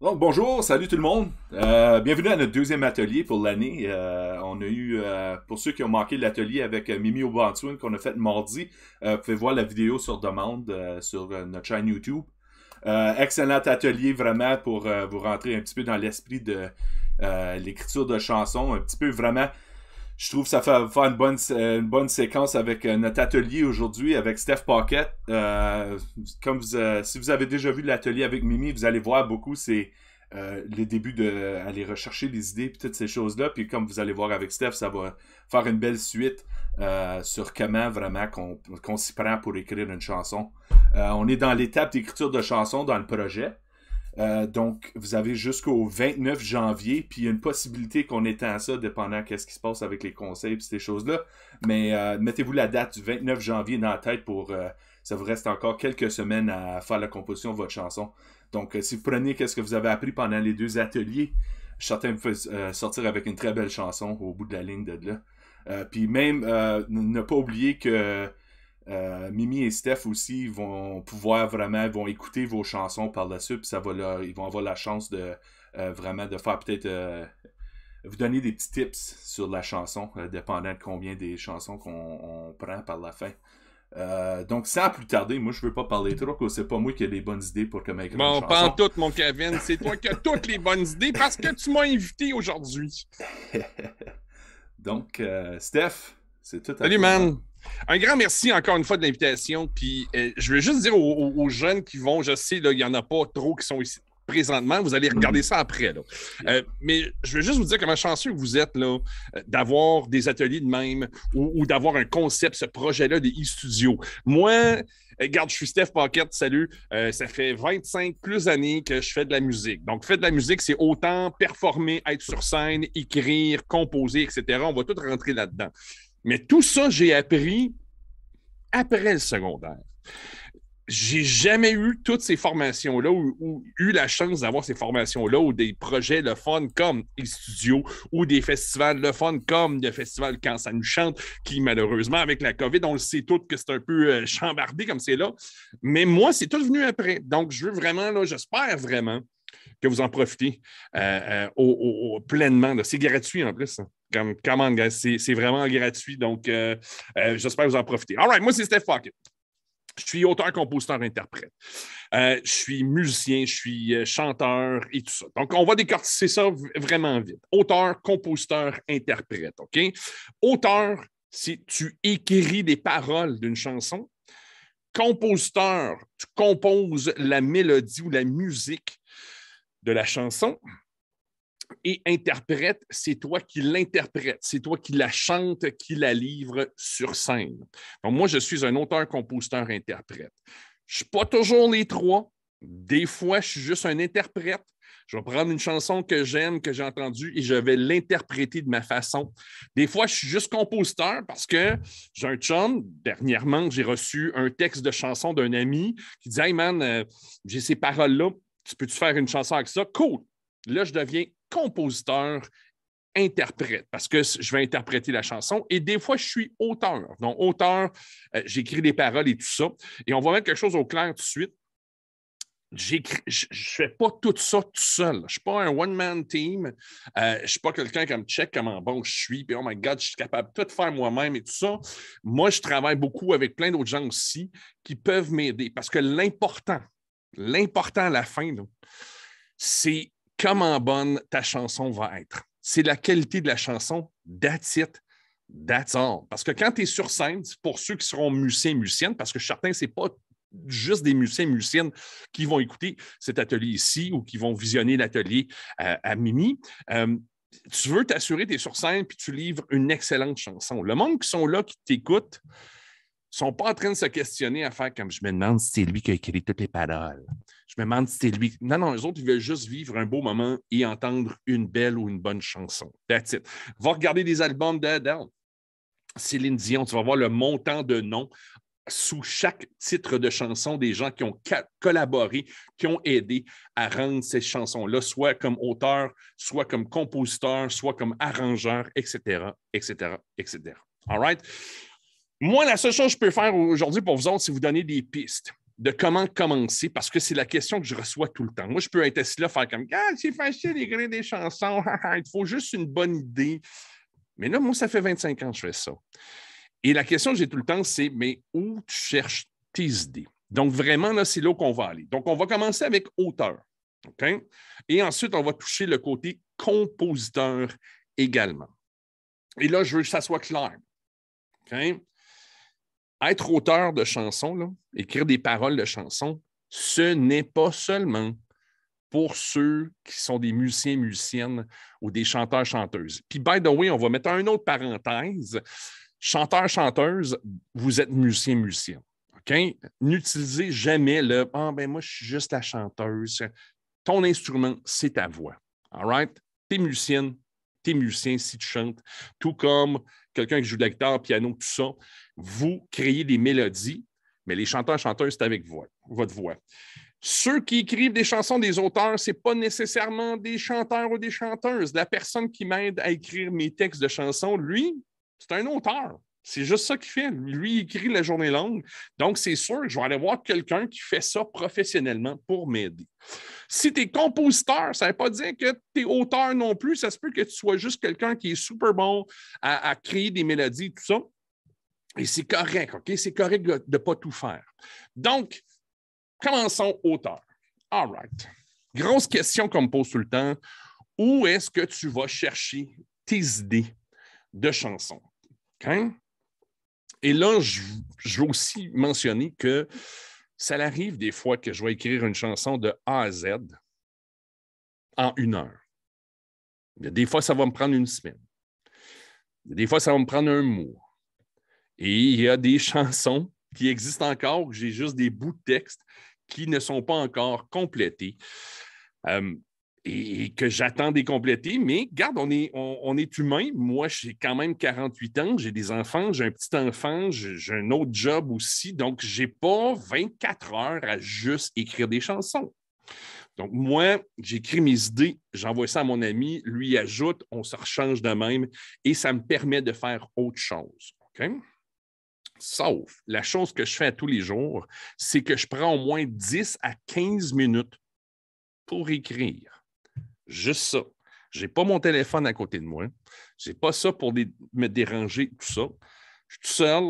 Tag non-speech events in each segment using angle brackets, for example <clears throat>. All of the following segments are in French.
bonjour, salut tout le monde. Euh, bienvenue à notre deuxième atelier pour l'année. Euh, on a eu, euh, pour ceux qui ont manqué l'atelier avec Mimi Obantuin qu'on a fait mardi, vous pouvez voir la vidéo sur demande sur notre chaîne YouTube. excellent atelier vraiment pour vous rentrer un petit peu dans l'esprit de l'écriture de chansons, un petit peu vraiment je trouve que ça fait faire une bonne, euh, séquence avec euh, notre atelier aujourd'hui avec Steph Pocket. Euh, comme si vous avez déjà vu l'atelier avec Mimi, vous allez voir beaucoup c'est les débuts de rechercher les idées puis toutes ces choses là. Puis comme vous allez voir avec Steph, ça va faire une belle suite sur comment vraiment qu'on s'y prend pour écrire une chanson. on est dans l'étape d'écriture de chanson dans le projet. Euh, donc, vous avez jusqu'au 29 janvier, puis il y a une possibilité qu'on étend ça, dépendant qu'est-ce qui se passe avec les conseils et ces choses-là. Mais euh, mettez-vous la date du 29 janvier dans la tête pour... Euh, ça vous reste encore quelques semaines à faire la composition de votre chanson. Donc, si vous prenez qu'est-ce que vous avez appris pendant les deux ateliers, chacun fait sortir avec une très belle chanson au bout de la ligne de là. puis même, ne pas oublier que euh, Mimi et Steph aussi vont pouvoir vraiment vont écouter vos chansons par la suite, puis ça ils vont avoir la chance de euh, vraiment de faire peut-être euh, vous donner des petits tips sur la chanson, dépendant de combien des chansons qu'on prend par la fin. donc, sans plus tarder, moi je veux pas parler trop, parce c'est pas moi qui ai les bonnes idées pour que ma Bon, toutes, mon Kevin, c'est toi qui as toutes les bonnes idées parce que tu m'as invité aujourd'hui. <laughs> donc, Steph, c'est tout à Salut, man! Un grand merci encore une fois de l'invitation. Puis euh, je veux juste dire aux, jeunes qui vont, je sais, il n'y en a pas trop qui sont ici présentement. Vous allez regarder ça après. Euh, mais je veux juste vous dire comment chanceux vous êtes euh, d'avoir des ateliers de même ou, d'avoir un concept, ce projet-là des e-studios. Moi, Regarde, je suis Steph Paquette, salut. ça fait 25 plus années que je fais de la musique. Donc, faire de la musique, c'est autant performer, être sur scène, écrire, composer, etc. On va tout rentrer là-dedans. Mais tout ça, j'ai appris après le secondaire. J'ai jamais eu toutes ces formations-là ou, eu la chance d'avoir ces formations-là ou des projets le fun comme les studios ou des festivals le fun comme le festival Quand ça nous chante, qui malheureusement, avec la COVID, on le sait tout que c'est un peu euh, chambardé comme c'est là. Mais moi, c'est tout venu après. Donc, je veux vraiment, là, j'espère vraiment que vous en profitez euh, euh, au, pleinement. C'est gratuit en plus. Hein. Comme, comment, c'est vraiment gratuit. Donc, euh, j'espère que vous en profitez. All right, moi, c'est Steph Pocket. Je suis auteur, compositeur, interprète. je suis musicien, je suis chanteur et tout ça. Donc, on va décortiquer ça vraiment vite. Auteur, compositeur, interprète, OK? Auteur, c'est tu écris des paroles d'une chanson. Compositeur, tu composes la mélodie ou la musique de la chanson et interprète, c'est toi qui l'interprète, c'est toi qui la chante, qui la livre sur scène. Donc, moi, je suis un auteur, compositeur, interprète. Je ne suis pas toujours les trois. Des fois, je suis juste un interprète. Je vais prendre une chanson que j'aime, que j'ai entendue, et je vais l'interpréter de ma façon. Des fois, je suis juste compositeur parce que j'ai un chum. Dernièrement, j'ai reçu un texte de chanson d'un ami qui dit Hey man, euh, j'ai ces paroles-là, tu peux-tu faire une chanson avec ça? Cool! Là, je deviens compositeur, interprète, parce que je vais interpréter la chanson. Et des fois, je suis auteur. Donc, auteur, euh, j'écris des paroles et tout ça. Et on va mettre quelque chose au clair tout de suite. Je ne fais pas tout ça tout seul. Je ne suis pas un one-man team. Euh, je ne suis pas quelqu'un comme check comment bon je suis, puis oh my God, je suis capable de tout faire moi-même et tout ça. Moi, je travaille beaucoup avec plein d'autres gens aussi qui peuvent m'aider parce que l'important, l'important à la fin, c'est comment bonne ta chanson va être. C'est la qualité de la chanson, that's it, that's all. Parce que quand tu es sur scène, pour ceux qui seront musiciens et parce que certains, n'est pas juste des musiciens et qui vont écouter cet atelier ici ou qui vont visionner l'atelier euh, à Mimi. Euh, tu veux t'assurer, tu es sur scène, puis tu livres une excellente chanson. Le monde qui sont là, qui t'écoute, sont pas en train de se questionner à faire comme je me demande si c'est lui qui a écrit toutes les paroles. Je me demande si c'est lui. Non, non, les autres, ils veulent juste vivre un beau moment et entendre une belle ou une bonne chanson. That's it. Va regarder des albums d'Adele. Céline Dion, tu vas voir le montant de noms sous chaque titre de chanson des gens qui ont collaboré, qui ont aidé à rendre ces chansons-là, soit comme auteur, soit comme compositeur, soit comme arrangeur, etc., etc., etc. All right? Moi, la seule chose que je peux faire aujourd'hui pour vous autres, c'est vous donner des pistes de comment commencer, parce que c'est la question que je reçois tout le temps. Moi, je peux être assis là, faire comme Ah, c'est facile d'écrire des chansons, <laughs> il faut juste une bonne idée. Mais là, moi, ça fait 25 ans que je fais ça. Et la question que j'ai tout le temps, c'est Mais où tu cherches tes idées? Donc, vraiment, là, c'est là qu'on va aller. Donc, on va commencer avec auteur. OK? Et ensuite, on va toucher le côté compositeur également. Et là, je veux que ça soit clair. OK? être auteur de chansons, écrire des paroles de chansons, ce n'est pas seulement pour ceux qui sont des musiciens, musiciennes ou des chanteurs, chanteuses. Puis, by the way, on va mettre une autre parenthèse. Chanteurs, chanteuses, vous êtes musiciens, musiciennes. OK? N'utilisez jamais le Ah, ben moi, je suis juste la chanteuse. Ton instrument, c'est ta voix. All right? T'es musicienne, musicien si tu chantes, tout comme quelqu'un qui joue de piano, tout ça. Vous créez des mélodies, mais les chanteurs chanteuses, c'est avec voix, votre voix. Ceux qui écrivent des chansons des auteurs, ce n'est pas nécessairement des chanteurs ou des chanteuses. La personne qui m'aide à écrire mes textes de chansons, lui, c'est un auteur. C'est juste ça qu'il fait. Lui, il écrit la journée longue. Donc, c'est sûr que je vais aller voir quelqu'un qui fait ça professionnellement pour m'aider. Si tu es compositeur, ça ne veut pas dire que tu es auteur non plus. Ça se peut que tu sois juste quelqu'un qui est super bon à, créer des mélodies tout ça. Et c'est correct, OK? C'est correct de ne pas tout faire. Donc, commençons auteur. All right. Grosse question qu'on me pose tout le temps. Où est-ce que tu vas chercher tes idées de chansons? OK? Et là, je, veux aussi mentionner que ça arrive des fois que je vais écrire une chanson de A à Z en une heure. Des fois, ça va me prendre une semaine. Des fois, ça va me prendre un mois. Et il y a des <laughs> chansons qui existent encore, j'ai juste des bouts de texte qui ne sont pas encore complétés. Euh, et que j'attends des compléter. mais garde, on est, on, est humain. Moi, j'ai quand même 48 ans, j'ai des enfants, j'ai un petit enfant, j'ai un autre job aussi, donc je n'ai pas 24 heures à juste écrire des chansons. Donc, moi, j'écris mes idées, j'envoie ça à mon ami, lui ajoute, on se rechange de même et ça me permet de faire autre chose. Sauf, la chose que je fais à tous les jours, c'est que je prends au moins 10 à 15 minutes pour écrire. Juste ça. Je n'ai pas mon téléphone à côté de moi. Je n'ai pas ça pour me déranger, tout ça. Je suis tout seul.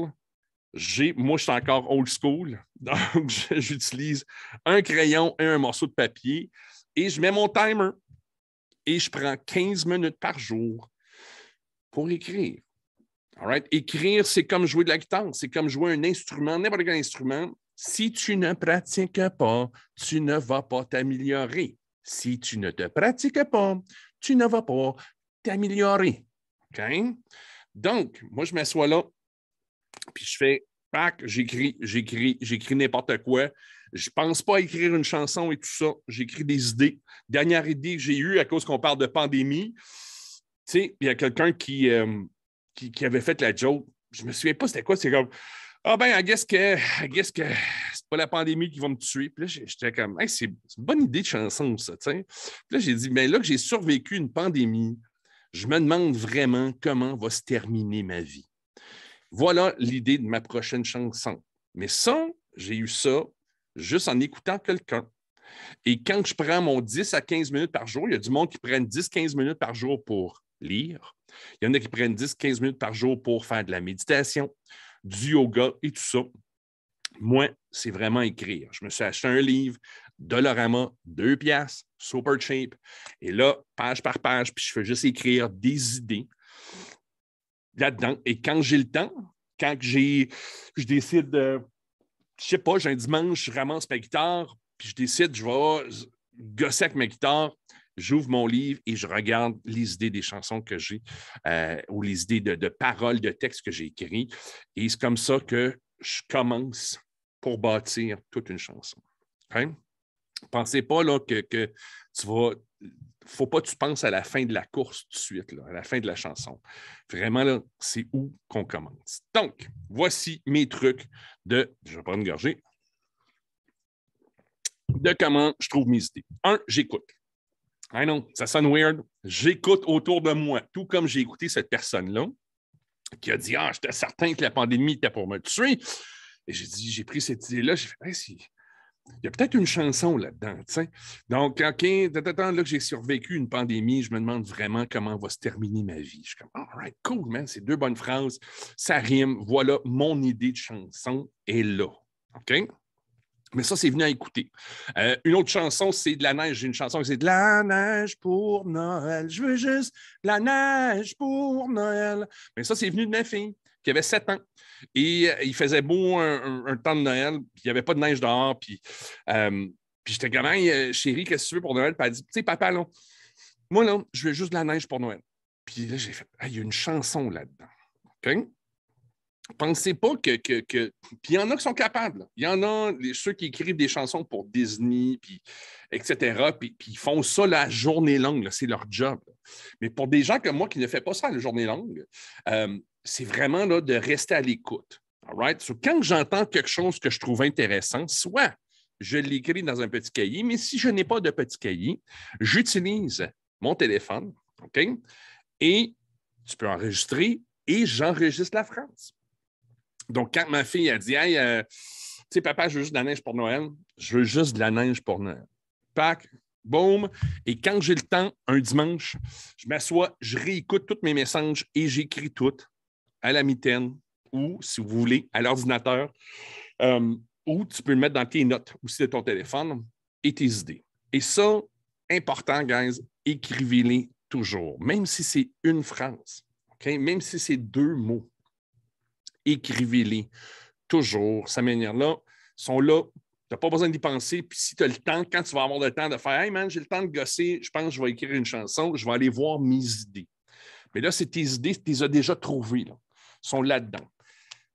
moi, je suis encore old school. <laughs> Donc, j'utilise un crayon et un morceau de papier et je mets mon timer. Et je prends 15 minutes par jour pour écrire. Écrire, c'est comme jouer de la guitare, c'est comme jouer un instrument, n'importe quel instrument. Si tu ne pratiques pas, tu ne vas pas t'améliorer. Si tu ne te pratiques pas, tu ne vas pas t'améliorer. Donc, moi, je m'assois là, puis je fais pack, j'écris, j'écris, j'écris n'importe quoi. Je ne pense pas écrire une chanson et tout ça. J'écris des idées. Dernière idée que j'ai eue à cause qu'on parle de pandémie, tu sais, il y a quelqu'un qui, euh, qui, avait fait la joke. Je ne me souviens pas c'était quoi. C'est comme Ah ben, je guess que, que pas la pandémie qui va me tuer. Puis là, j'étais comme, c'est une bonne idée de chanson, ça. sais. » Puis là, j'ai dit, mais ben là que j'ai survécu une pandémie, je me demande vraiment comment va se terminer ma vie. Voilà l'idée de ma prochaine chanson. Mais ça, j'ai eu ça juste en écoutant quelqu'un. Et quand je prends mon 10 à 15 minutes par jour, il y a du monde qui prennent 10-15 minutes par jour pour lire. Il y en a qui prennent 10-15 minutes par jour pour faire de la méditation, du yoga et tout ça. Moi, c'est vraiment écrire. Je me suis acheté un livre, Dolorama, deux piastres, super cheap. Et là, page par page, puis je fais juste écrire des idées là-dedans. Et quand j'ai le temps, quand j'ai, je décide de, je sais pas, j'ai un dimanche, je ramasse ma guitare, puis je décide, je vais gosser avec ma guitare, j'ouvre mon livre et je regarde les idées des chansons que j'ai euh, ou les idées de, de paroles, de textes que j'ai écrits. Et c'est comme ça que je commence pour bâtir toute une chanson. Hein? Pensez pas là, que, tu vas. Faut pas que tu penses à la fin de la course tout de suite, à la fin de la chanson. Vraiment, là, c'est où qu'on commence. Donc, voici mes trucs de. Je vais prendre une De comment je trouve mes idées. Un, j'écoute. Ah non, ça sonne weird. J'écoute autour de moi, tout comme j'ai écouté cette personne-là qui a dit Ah, j'étais certain que la pandémie était pour me tuer. Et j'ai dit, j'ai pris cette idée-là, j'ai fait, il y a peut-être une chanson là-dedans. Donc, OK, là que j'ai survécu une pandémie, je me demande vraiment comment va se terminer ma vie. Je suis comme, all right, cool, man, c'est deux bonnes phrases, ça rime, voilà, mon idée de chanson est là. OK? Mais ça, c'est venu à écouter. Euh, une autre chanson, c'est de la neige. J'ai une chanson qui c'est de la neige pour Noël. Je veux juste de la neige pour Noël. Mais ça, c'est venu de ma fille qui avait 7 ans. Et euh, il faisait beau un, temps de Noël, puis il n'y avait pas de neige dehors. Puis, euh, puis j'étais Hey, euh, chérie, qu'est-ce que tu veux pour Noël? Puis elle dit, tu sais, papa, non moi, non je veux juste de la neige pour Noël. Puis là, j'ai fait, il y a une chanson là-dedans. OK? Pensez pas que. Puis il y en a qui sont capables. Il y en a les, ceux qui écrivent des chansons pour Disney, puis etc. Puis, ils font ça la journée longue. C'est leur job. Mais pour des gens comme moi qui ne font pas ça la journée longue, euh, c'est vraiment là, de rester à l'écoute. Right? quand j'entends quelque chose que je trouve intéressant, soit je l'écris dans un petit cahier, mais si je n'ai pas de petit cahier, j'utilise mon téléphone, OK? Et tu peux enregistrer et j'enregistre la France. Donc, quand ma fille a dit Hey, euh, tu sais, papa, je veux juste de la neige pour Noël, je veux juste de la neige pour Noël. Pac, boum. Et quand j'ai le temps, un dimanche, je m'assois, je réécoute tous mes messages et j'écris tout à la mitaine ou, si vous voulez, à l'ordinateur, euh, ou tu peux le mettre dans tes notes aussi de ton téléphone et tes idées. Et ça, important, guys, écrivez-les toujours, même si c'est une phrase, même si c'est deux mots. Écrivez-les toujours. Sa manière-là sont là. Tu n'as pas besoin d'y penser. Puis si tu as le temps, quand tu vas avoir le temps de faire Hey man, j'ai le temps de gosser, je pense que je vais écrire une chanson, je vais aller voir mes idées. Mais là, c'est tes idées, tu les as déjà trouvées. Là sont là-dedans.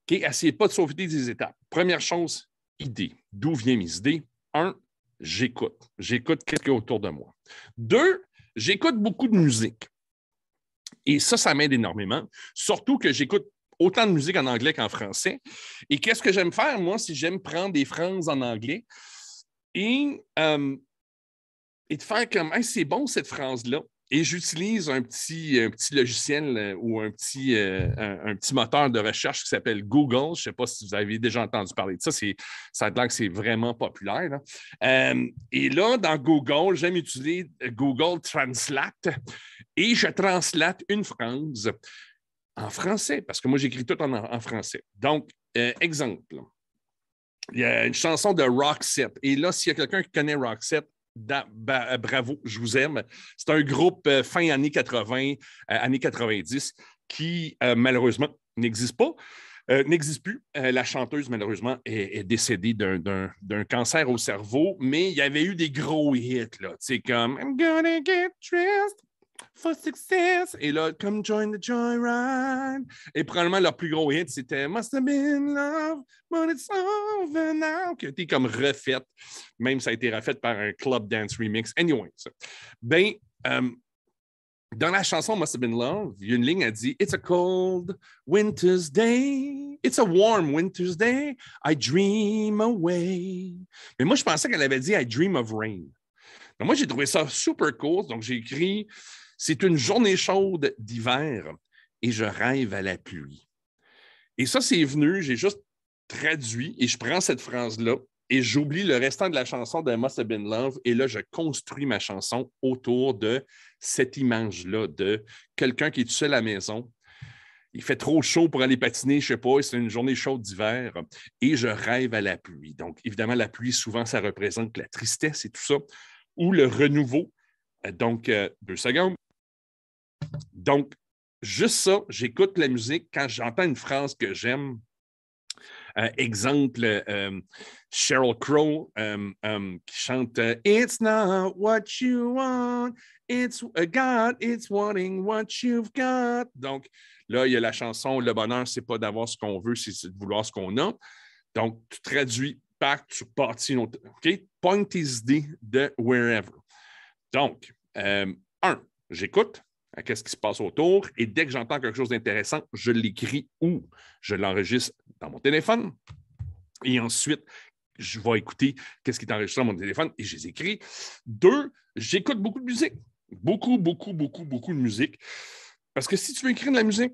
OK? Essayez pas de sauveter des étapes. Première chose, idée. D'où vient mes idées? Un, j'écoute. J'écoute ce qu'il y a autour de moi. Deux, j'écoute beaucoup de musique. Et ça, ça m'aide énormément. Surtout que j'écoute autant de musique en anglais qu'en français. Et qu'est-ce que j'aime faire, moi, si j'aime prendre des phrases en anglais et, euh, de faire comme hey, c'est bon cette phrase-là. Et j'utilise un petit, logiciel euh, ou euh, un petit, moteur de recherche qui s'appelle Google. Je ne sais pas si vous avez déjà entendu parler de ça. Ça a que c'est vraiment populaire. Euh, et là, dans Google, j'aime utiliser Google Translate et je translate une phrase en français parce que moi, j'écris tout en, français. Donc, exemple. Il y a une chanson de Roxette. Et là, s'il y a quelqu'un qui connaît Roxette, ben, euh, bravo, je vous aime. C'est un groupe euh, fin années 80, euh, années 90, qui malheureusement n'existe pas, n'existe plus. la chanteuse, malheureusement, est, décédée d'un cancer au cerveau, mais il y avait eu des gros hits, là, comme I'm gonna get dressed for success. Et là, come join the joyride. Et probablement leur plus gros hit, c'était Must have been love, but it's over now, qui a été comme refaite. Même ça a été refaite par un club dance remix. Anyway, ça. Ben, euh, dans la chanson Must Have Been Love, il y a une ligne, elle dit It's a cold winter's day. It's a warm winter's day. I dream away. Mais moi, je pensais qu'elle avait dit I dream of rain. moi, j'ai trouvé ça super cool. Donc, j'ai écrit c'est une journée chaude d'hiver et je rêve à la pluie. Et ça, c'est venu, j'ai juste traduit et je prends cette phrase-là et j'oublie le restant de la chanson de Must Have Love et là, je construis ma chanson autour de cette image-là de quelqu'un qui est tout seul à la maison. Il fait trop chaud pour aller patiner, je ne sais pas, c'est une journée chaude d'hiver et je rêve à la pluie. Donc, évidemment, la pluie, souvent, ça représente la tristesse et tout ça, ou le renouveau. Euh, donc, euh, deux secondes. Donc, juste ça, j'écoute la musique quand j'entends une phrase que j'aime. Euh, exemple, euh, Sheryl Crow euh, qui chante It's not what you want, it's a uh, God, it's wanting what you've got. Donc là, il y a la chanson Le bonheur, c'est pas d'avoir ce qu'on veut, c'est de vouloir ce qu'on a. Donc, tu traduis par, tu partis, OK? Point is idées de wherever. Donc, un, j'écoute, à ce qui se passe autour. Et dès que j'entends quelque chose d'intéressant, je l'écris ou je l'enregistre dans mon téléphone. Et ensuite, je vais écouter qu'est-ce qui est enregistré dans mon téléphone et je les écris. Deux, j'écoute beaucoup de musique. Beaucoup, beaucoup, beaucoup, beaucoup de musique. Parce que si tu veux écrire de la musique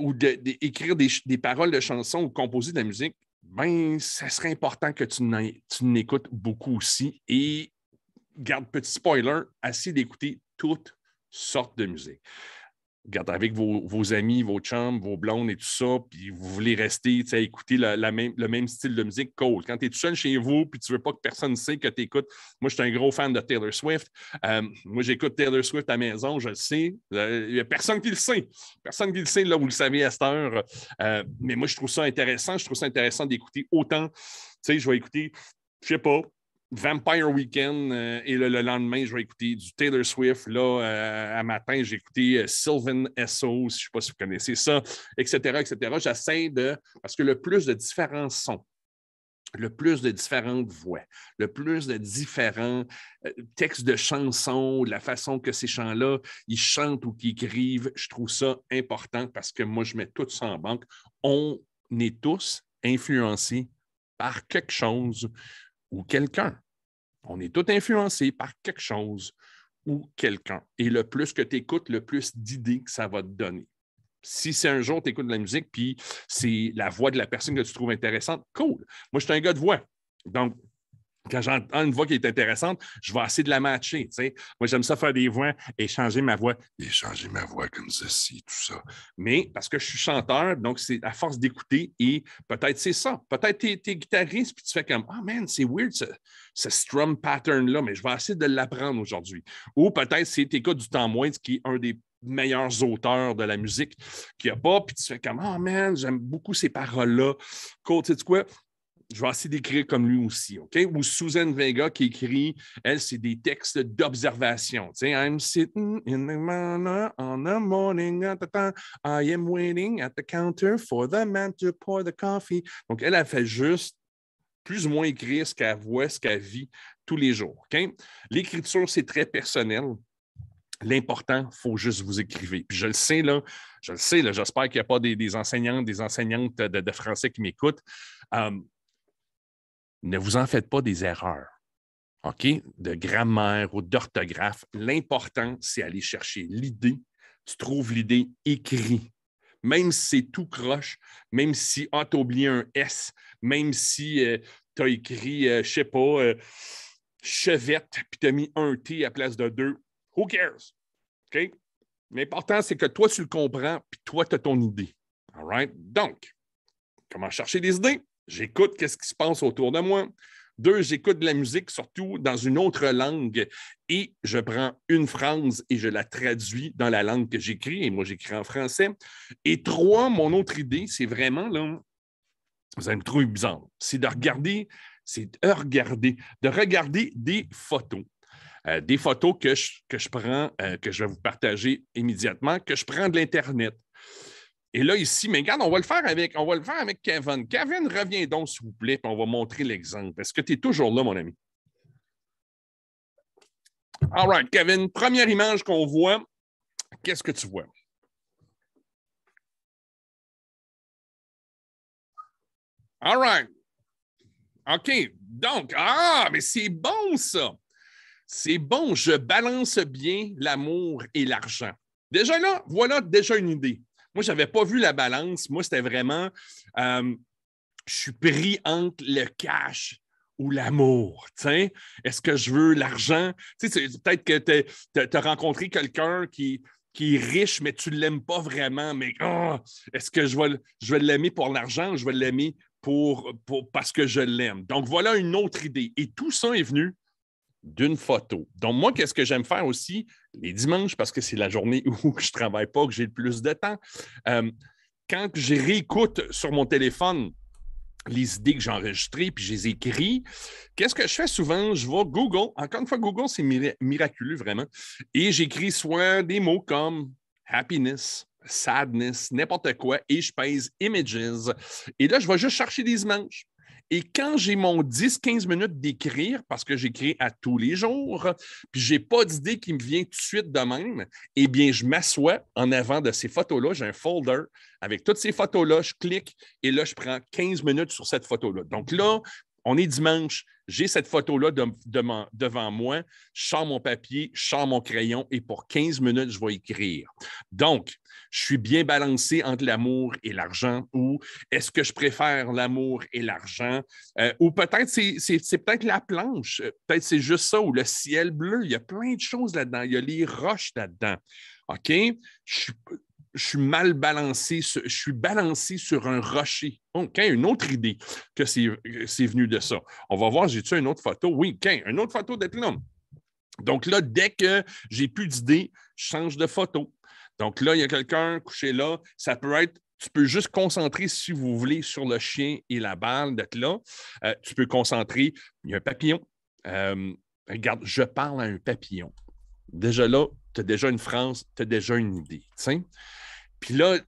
ou écrire des, paroles de chansons ou composer de la musique, ben, ça serait important que tu n'écoutes beaucoup aussi. Et garde petit spoiler, assez d'écouter toutes sorte de musique. Regardez, avec vos, amis, vos chambres, vos blondes et tout ça, puis vous voulez rester, tu écouter le même style de musique, cool. Quand tu es tout seul chez vous, puis tu veux pas que personne ne sait que tu écoutes, moi, je suis un gros fan de Taylor Swift. Euh, moi, j'écoute Taylor Swift à la maison, je le sais. Il euh, n'y a personne qui le sait. Personne qui le sait, là, vous le savez à cette heure. Euh, mais moi, je trouve ça intéressant. Je trouve ça intéressant d'écouter autant. Tu sais, je vais écouter, je sais pas, Vampire Weekend euh, et le, lendemain, je vais écouter du Taylor Swift. Là, euh, à matin, j'ai écouté euh, Sylvan SO, je ne sais pas si vous connaissez ça, etc., etc. J'essaie de, parce que le plus de différents sons, le plus de différentes voix, le plus de différents textes de chansons, la façon que ces chants-là, ils chantent ou qu'ils écrivent, je trouve ça important parce que moi, je mets tout ça en banque. On est tous influencés par quelque chose ou quelqu'un. On est tout influencé par quelque chose ou quelqu'un. Et le plus que tu écoutes, le plus d'idées que ça va te donner. Si c'est un jour, tu écoutes de la musique, puis c'est la voix de la personne que tu trouves intéressante, cool. Moi, je suis un gars de voix. Donc, quand j'entends une voix qui est intéressante, je vais essayer de la matcher. Moi, j'aime ça faire des voix, et changer ma voix, et changer ma voix comme ceci, tout ça. Mais parce que je suis chanteur, donc c'est à force d'écouter et peut-être c'est ça. Peut-être que tu es, guitariste puis tu fais comme Ah man, c'est weird ce, strum pattern-là, mais je vais essayer de l'apprendre aujourd'hui. Ou peut-être c'est cas du temps moins qui est un des meilleurs auteurs de la musique qu'il n'y a pas, puis tu fais comme Ah man, j'aime beaucoup ces paroles-là. Cool, tu quoi? je vais essayer d'écrire comme lui aussi, OK? Ou Susan Vega qui écrit, elle, c'est des textes d'observation. Tu sais, I'm sitting in the manor on morning ah, I am waiting at the counter for the man to pour the coffee. Donc, elle, a fait juste plus ou moins écrire ce qu'elle voit, ce qu'elle vit tous les jours. OK? L'écriture, c'est très personnel. L'important, il faut juste vous écrire. Puis je le sais, là, je le sais, là, j'espère qu'il n'y a pas des, enseignants, des enseignantes de, français qui m'écoutent. Hum, ne vous en faites pas des erreurs. OK? De grammaire ou d'orthographe. L'important, c'est aller chercher l'idée. Tu trouves l'idée écrite. Même si c'est tout croche, même si ah, tu as oublié un S, même si euh, tu as écrit, euh, je ne sais pas, euh, chevette, puis tu mis un T à place de deux, who cares? OK? L'important, c'est que toi, tu le comprends, puis toi, tu as ton idée. All right? Donc, comment chercher des idées? J'écoute qu'est-ce qui se passe autour de moi. Deux, j'écoute de la musique, surtout dans une autre langue, et je prends une phrase et je la traduis dans la langue que j'écris, et moi j'écris en français. Et trois, mon autre idée, c'est vraiment, là, vous allez me trouver bizarre, c'est de regarder, c'est de regarder, de regarder des photos. Euh, des photos que je, que je prends, euh, que je vais vous partager immédiatement, que je prends de l'Internet. Et là, ici, mais regarde, on va le faire avec, on va faire avec Kevin. Kevin, reviens donc, s'il vous plaît, puis on va montrer l'exemple. Est-ce que tu es toujours là, mon ami? All right, Kevin, première image qu'on voit, qu'est-ce que tu vois? All right. OK. Donc, ah, mais c'est bon ça. C'est bon, je balance bien l'amour et l'argent. Déjà là, voilà déjà une idée. Moi, je n'avais pas vu la balance. Moi, c'était vraiment, euh, je suis pris entre le cash ou l'amour. Est-ce que je veux l'argent? Peut-être que tu as rencontré quelqu'un qui, qui est riche, mais tu ne l'aimes pas vraiment. Mais oh, est-ce que je vais, je l'aimer pour l'argent je vais l'aimer pour, parce que je l'aime? Donc, voilà une autre idée. Et tout ça est venu d'une photo. Donc, moi, qu'est-ce que j'aime faire aussi? les dimanches parce que c'est la journée <laughs> où je ne travaille pas, que j'ai le plus de temps. Euh, quand je réécoute sur mon téléphone les idées que j'ai enregistrées puis je les écris, qu'est-ce que je fais souvent? Je vais Google. Encore une fois, Google, c'est miraculeux vraiment. Et j'écris soit des mots comme happiness, sadness, n'importe quoi, et je pèse images. Et là, je vais juste chercher des images. Et quand j'ai mon 10-15 minutes d'écrire, parce que j'écris à tous les jours, puis j'ai pas d'idée qui me vient tout de suite de même, eh bien, je m'assois en avant de ces photos-là. J'ai un folder avec toutes ces photos-là, je clique et là, je prends 15 minutes sur cette photo-là. Donc là, on est dimanche, j'ai cette photo-là devant moi, je sors mon papier, je sors mon crayon et pour 15 minutes, je vais écrire. Donc, je suis bien balancé entre l'amour et l'argent ou est-ce que je préfère l'amour et l'argent? Euh, ou peut-être c'est peut-être la planche, euh, peut-être c'est juste ça ou le ciel bleu. Il y a plein de choses là-dedans, il y a les roches là-dedans. OK? Je, je suis mal balancé, je suis balancé sur un rocher. OK, une autre idée que c'est venu de ça. On va voir, j'ai-tu une autre photo? Oui, OK, une autre photo là. Donc là, dès que j'ai plus d'idées, je change de photo. Donc là, il y a quelqu'un couché là. Ça peut être tu peux juste concentrer, si vous voulez, sur le chien et la balle d'être là. Euh, tu peux concentrer. Il y a un papillon. Euh, regarde, je parle à un papillon. Déjà là, tu as déjà une france, tu as déjà une idée. tiens. Puis là,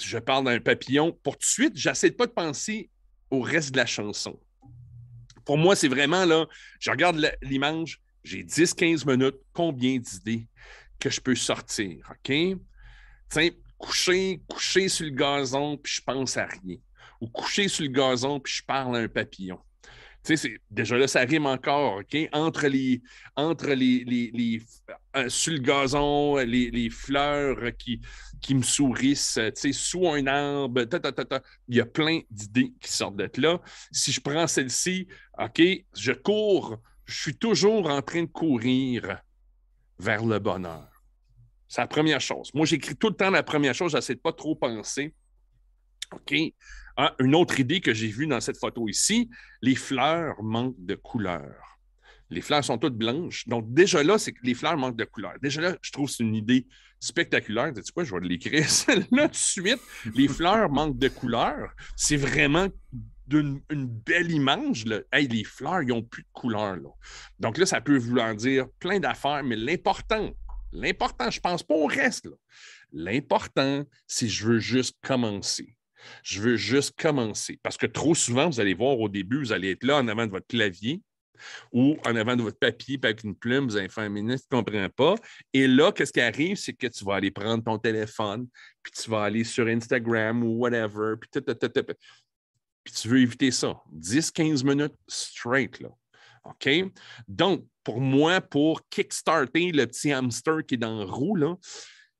je parle d'un papillon. Pour tout de suite, j'essaie pas de penser au reste de la chanson. Pour moi, c'est vraiment là, je regarde l'image, j'ai 10-15 minutes, combien d'idées que je peux sortir, OK? Tiens, coucher, coucher sur le gazon, puis je pense à rien. Ou coucher sur le gazon, puis je parle à un papillon. Tu sais, déjà là, ça rime encore, OK? Entre les. Entre les, les, euh, sur le gazon, les, fleurs qui, qui me sourissent, tu sais, sous un arbre, ta, ta, ta, il y a plein d'idées qui sortent d'être là. Si je prends celle-ci, OK, je cours, je suis toujours en train de courir vers le bonheur. C'est la première chose. Moi, j'écris tout le temps la première chose, j'essaie de pas trop penser. OK? une autre idée que j'ai vue dans cette photo ici, les fleurs manquent de couleur. Les fleurs sont toutes blanches. Donc, déjà là, c'est que les fleurs manquent de couleur. Déjà là, je trouve que c'est une idée spectaculaire. Tu sais quoi, je vais l'écrire <laughs> celle-là de suite. Les fleurs <laughs> manquent de couleur. C'est vraiment une belle image. les fleurs, ils n'ont plus de couleur. Là. Donc là, ça peut vouloir dire plein d'affaires, mais l'important, l'important, je pense pas au reste. L'important, c'est je veux juste commencer. Je veux juste commencer. Parce que trop souvent, vous allez voir au début, vous allez être là en avant de votre clavier ou en avant de votre papier, avec une plume, vous allez faire un minute, tu ne comprends pas. Et là, qu'est-ce qui arrive, c'est que tu vas aller prendre ton téléphone, puis tu vas aller sur Instagram ou whatever, puis, tu veux éviter ça. 10-15 minutes straight, là. OK? Donc, pour moi, pour kickstarter le petit hamster qui est dans le roue,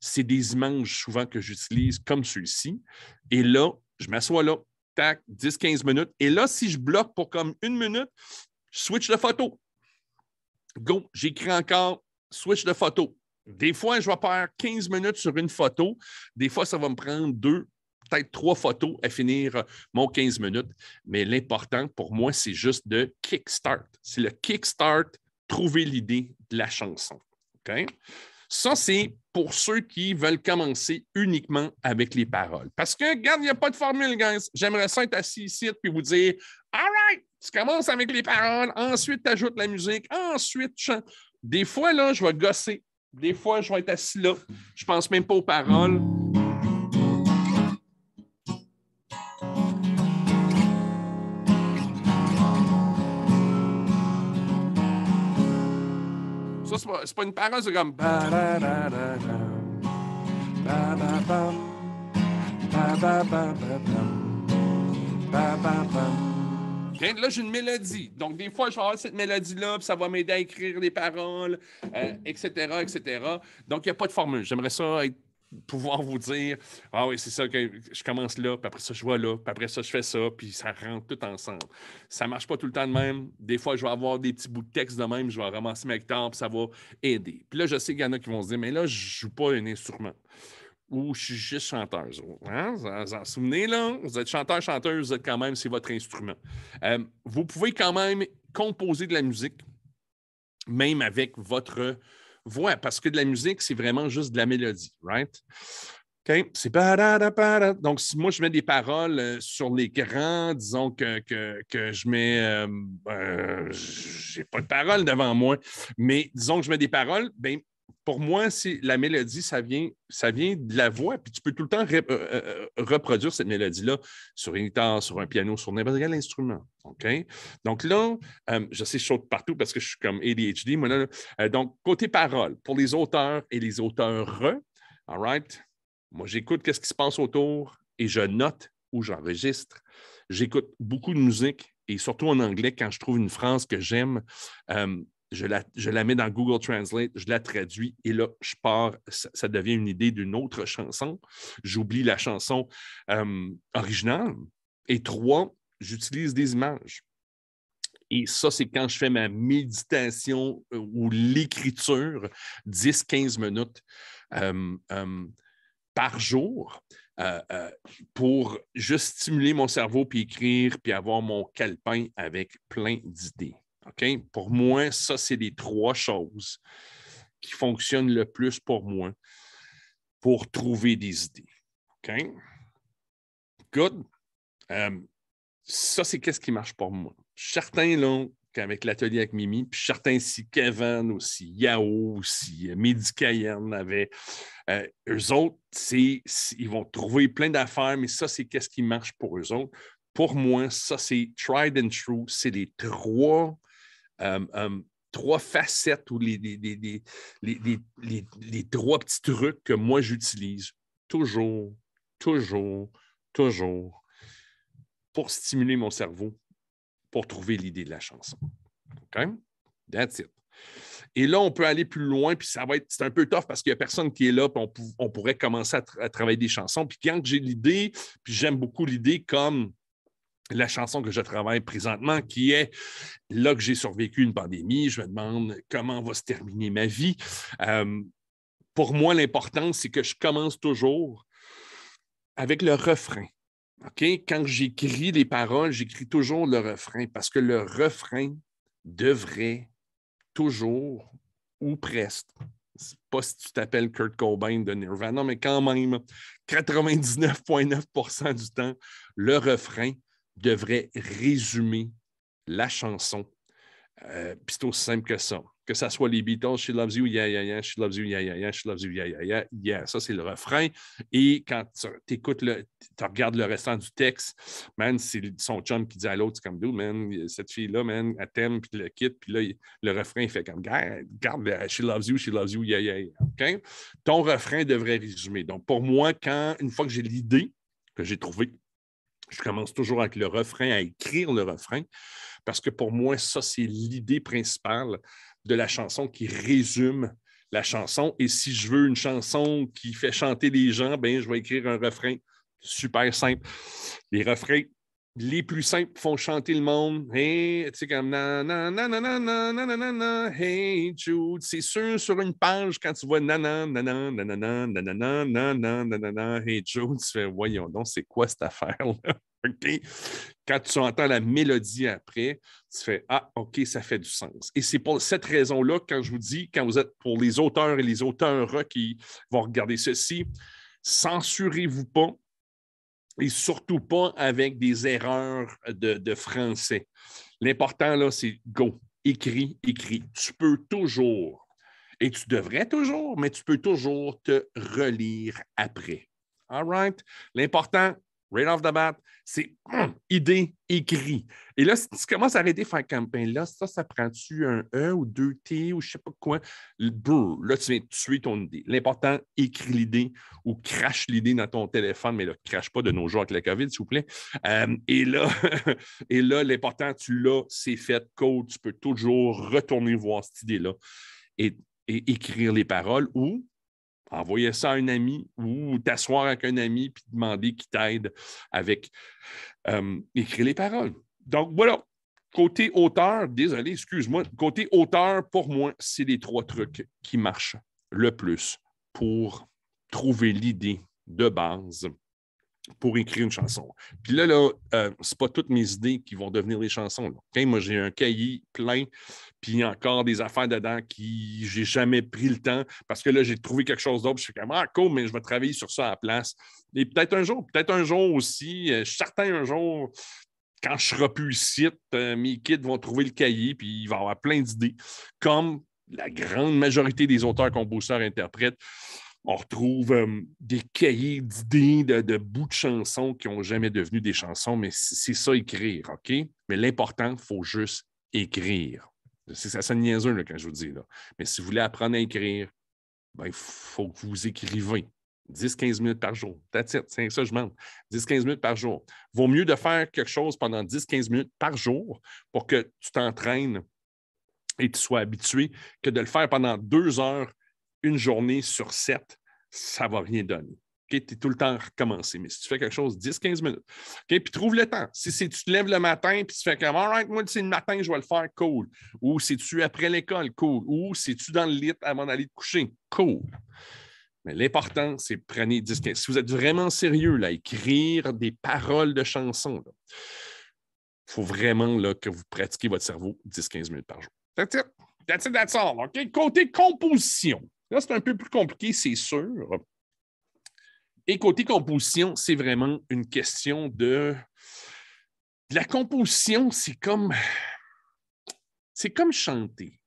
c'est des images souvent que j'utilise comme celui-ci. Et là, je m'assois là, tac, 10-15 minutes. Et là, si je bloque pour comme une minute, je switch de photo. Go, j'écris encore, switch de photo. Des fois, je vais perdre 15 minutes sur une photo. Des fois, ça va me prendre deux, peut-être trois photos à finir euh, mon 15 minutes. Mais l'important pour moi, c'est juste de kickstart. C'est le kickstart, trouver l'idée de la chanson. OK? Ça, c'est pour ceux qui veulent commencer uniquement avec les paroles. Parce que, regarde, il n'y a pas de formule, guys. J'aimerais ça être assis ici puis vous dire All right, tu commences avec les paroles, ensuite tu ajoutes la musique, ensuite tu chantes. Des fois, là, je vais gosser. Des fois, je vais être assis là. Je pense même pas aux paroles. C'est pas une parole, c'est comme. là, j'ai une mélodie. Donc, des fois, je vais avoir cette mélodie-là, puis ça va m'aider à écrire les paroles, etc., etc. Donc, il n'y a pas de formule. J'aimerais ça être pouvoir vous dire Ah oui, c'est ça que je commence là, puis après ça, je vois là, puis après ça, je fais ça, puis ça rentre tout ensemble. Ça ne marche pas tout le temps de même. Des fois, je vais avoir des petits bouts de texte de même, je vais ramasser mes hectares, puis ça va aider. Puis là, je sais qu'il y en a qui vont se dire Mais là, je ne joue pas un instrument. Ou je suis juste chanteuse. Hein? Vous vous souvenez, là? Vous êtes chanteur, chanteuse, vous êtes quand même, c'est votre instrument. Euh, vous pouvez quand même composer de la musique, même avec votre voix, parce que de la musique, c'est vraiment juste de la mélodie, right? OK? C'est Donc, si moi, je mets des paroles euh, sur l'écran, disons que, je mets. Euh, euh, j'ai pas de paroles devant moi, mais disons que je mets des paroles, ben, pour moi, c'est la mélodie, ça vient, ça vient de la voix. Puis tu peux tout le temps euh, euh, euh, reproduire cette mélodie-là sur une guitare, sur un piano, sur n'importe quel instrument. OK? Donc là, je sais, je saute partout parce que je suis comme ADHD. Moi, là, donc, côté parole, pour les auteurs et les auteurs, all Moi, j'écoute qu'est-ce qui se passe autour et je note ou j'enregistre. J'écoute beaucoup de musique et surtout en anglais quand je trouve une phrase que j'aime je la, mets dans Google Translate, je la traduis et là, je pars, ça, devient une idée d'une autre chanson. J'oublie la chanson euh, originale. Et trois, j'utilise des images. Et ça, c'est quand je fais ma méditation euh, ou l'écriture, 10-15 minutes euh, par jour. pour juste stimuler mon cerveau, puis écrire, puis avoir mon calepin avec plein d'idées. Pour moi, ça, c'est les trois choses qui fonctionnent le plus pour moi pour trouver des idées. OK? Good. Euh, ça, c'est qu'est-ce qui marche pour moi. Certains, là, avec l'atelier avec Mimi, puis certains si Kevin aussi, Yao aussi, Medicayen avait, euh, eux autres, ils vont trouver plein d'affaires, mais ça, c'est qu'est-ce qui marche pour eux autres. Pour moi, ça, c'est tried and true. C'est les trois euh, euh, trois facettes ou les, les, trois petits trucs que moi j'utilise toujours, toujours, toujours pour stimuler mon cerveau pour trouver l'idée de la chanson. OK? That's it. Et là, on peut aller plus loin, puis ça va être, c'est un peu tough parce qu'il n'y a personne qui est là, puis on, pourrait commencer à, travailler des chansons. Puis quand j'ai l'idée, puis j'aime beaucoup l'idée comme la chanson que je travaille présentement, qui est Là que j'ai survécu une pandémie, je me demande comment va se terminer ma vie. Euh, pour moi, l'important, c'est que je commence toujours avec le refrain. OK? Quand j'écris les paroles, j'écris toujours le refrain parce que le refrain devrait toujours ou presque pas si tu t'appelles Kurt Cobain de Nirvana, mais quand même, 99,9 du temps, le refrain devrait résumer la chanson. Euh, c'est aussi simple que ça. Que ça soit les Beatles, She Loves You, Yeah, Yeah, Yeah, She Loves You, Yeah, Yeah, Yeah, She Loves You, Yeah, Yeah, Yeah, yeah. Ça, c'est le refrain. Et quand tu écoutes, tu regardes le restant du texte, man, c'est son chum qui dit à l'autre, c'est comme d'où, man, cette fille-là, man, elle t'aime, puis le quitte, puis là, le refrain, il fait comme, garde, euh, She Loves You, She Loves You, Yeah, Yeah, Yeah. OK? Ton refrain devrait résumer. Donc, pour moi, quand, une fois que j'ai l'idée que j'ai trouvée, je commence toujours avec le refrain, à écrire le refrain, parce que pour moi, ça, c'est l'idée principale de la chanson qui résume la chanson. Et si je veux une chanson qui fait chanter les gens, ben, je vais écrire un refrain super simple. Les refrains, les plus simples font chanter le monde. Hey, tu sais, comme na na na. hey Jude. C'est sûr, sur une page, quand tu vois na na na na na. hey Jude, tu fais voyons donc, c'est quoi cette affaire-là? OK? Quand tu entends la mélodie après, tu fais Ah, OK, ça fait du sens. Et c'est pour cette raison-là, quand je vous dis, quand vous êtes pour les auteurs et les auteurs qui vont regarder ceci, censurez-vous pas et surtout pas avec des erreurs de, français. L'important, là, c'est go, écris, écris. Tu peux toujours, et tu devrais toujours, mais tu peux toujours te relire après. All right? L'important, right off the bat, c'est idée, écrit. Et là, si tu commences à arrêter de faire campagne, là, ça, ça prend-tu un E ou deux T ou je sais pas quoi? là, tu viens tuer ton idée. L'important, écris l'idée ou crache l'idée dans ton téléphone, mais là, crache pas de nos jours avec la COVID, s'il vous plaît. Euh, et là, <laughs> et là, l'important, tu l'as, c'est fait, code, tu peux toujours retourner voir cette idée-là. et écrire les paroles ou envoyer ça à un ami ou t'asseoir avec un ami puis demander qu'il t'aide avec euh, écrire les paroles. Donc voilà, côté auteur, désolé, excuse-moi, côté auteur, pour moi, c'est les trois trucs qui marchent le plus pour trouver l'idée de base pour écrire une chanson. Puis là, là euh, c'est pas toutes mes idées qui vont devenir des chansons. Moi, j'ai un cahier plein, puis encore des affaires dedans qui j'ai jamais pris le temps parce que là, j'ai trouvé quelque chose d'autre. Je suis comme, ah, cool, mais je vais travailler sur ça à la place. Et peut-être un jour, peut-être un jour aussi, euh, certain un jour, quand je serai plus ici, euh, mes kids vont trouver le cahier, puis ils vont avoir plein d'idées, comme la grande majorité des auteurs, compositeurs, interprètes on retrouve euh, des cahiers d'idées, de, bouts de chansons qui n'ont jamais devenu des chansons, mais c'est ça écrire, OK? Mais l'important, il faut juste écrire. Ça sonne niaiseux quand je vous dis. Là. Mais si vous voulez apprendre à écrire, il ben, faut que vous écrivez. 10-15 minutes par jour. t'as it. C'est ça, je demande. 10-15 minutes par jour. Vaut mieux de faire quelque chose pendant 10-15 minutes par jour pour que tu t'entraînes et tu sois habitué que de le faire pendant deux heures une journée sur sept, ça ne va rien donner. tu es tout le temps recommencé. Mais si tu fais quelque chose 10-15 minutes, puis trouve le temps. Si, tu te lèves le matin puis tu fais comme All moi, c'est le matin, je vais le faire, cool. Ou si tu après l'école, cool. Ou si tu dans le lit avant d'aller te coucher, cool. Mais l'important, c'est prenez 10-15. Si vous êtes vraiment sérieux à écrire des paroles de chansons, il faut vraiment là, que vous pratiquiez votre cerveau 10-15 minutes par jour. That's it. That's that's all. Côté composition. Là, c'est un peu plus compliqué, c'est sûr. Et côté composition, c'est vraiment une question de. La composition, c'est comme. C'est comme chanter.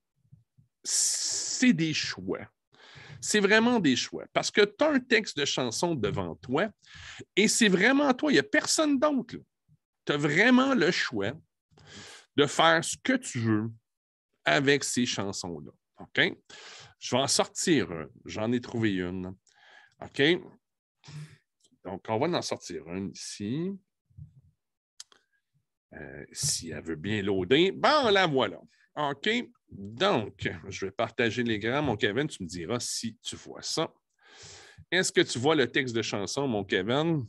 C'est des choix. C'est vraiment des choix. Parce que tu as un texte de chanson devant toi et c'est vraiment toi. Il n'y a personne d'autre. Tu as vraiment le choix de faire ce que tu veux avec ces chansons-là. OK? Je vais en sortir un. J'en ai trouvé une. OK? Donc, on va en sortir une ici. Euh, si elle veut bien l'auder. Bon, la voilà. OK. Donc, je vais partager l'écran. Mon Kevin, tu me diras si tu vois ça. Est-ce que tu vois le texte de chanson, mon Kevin?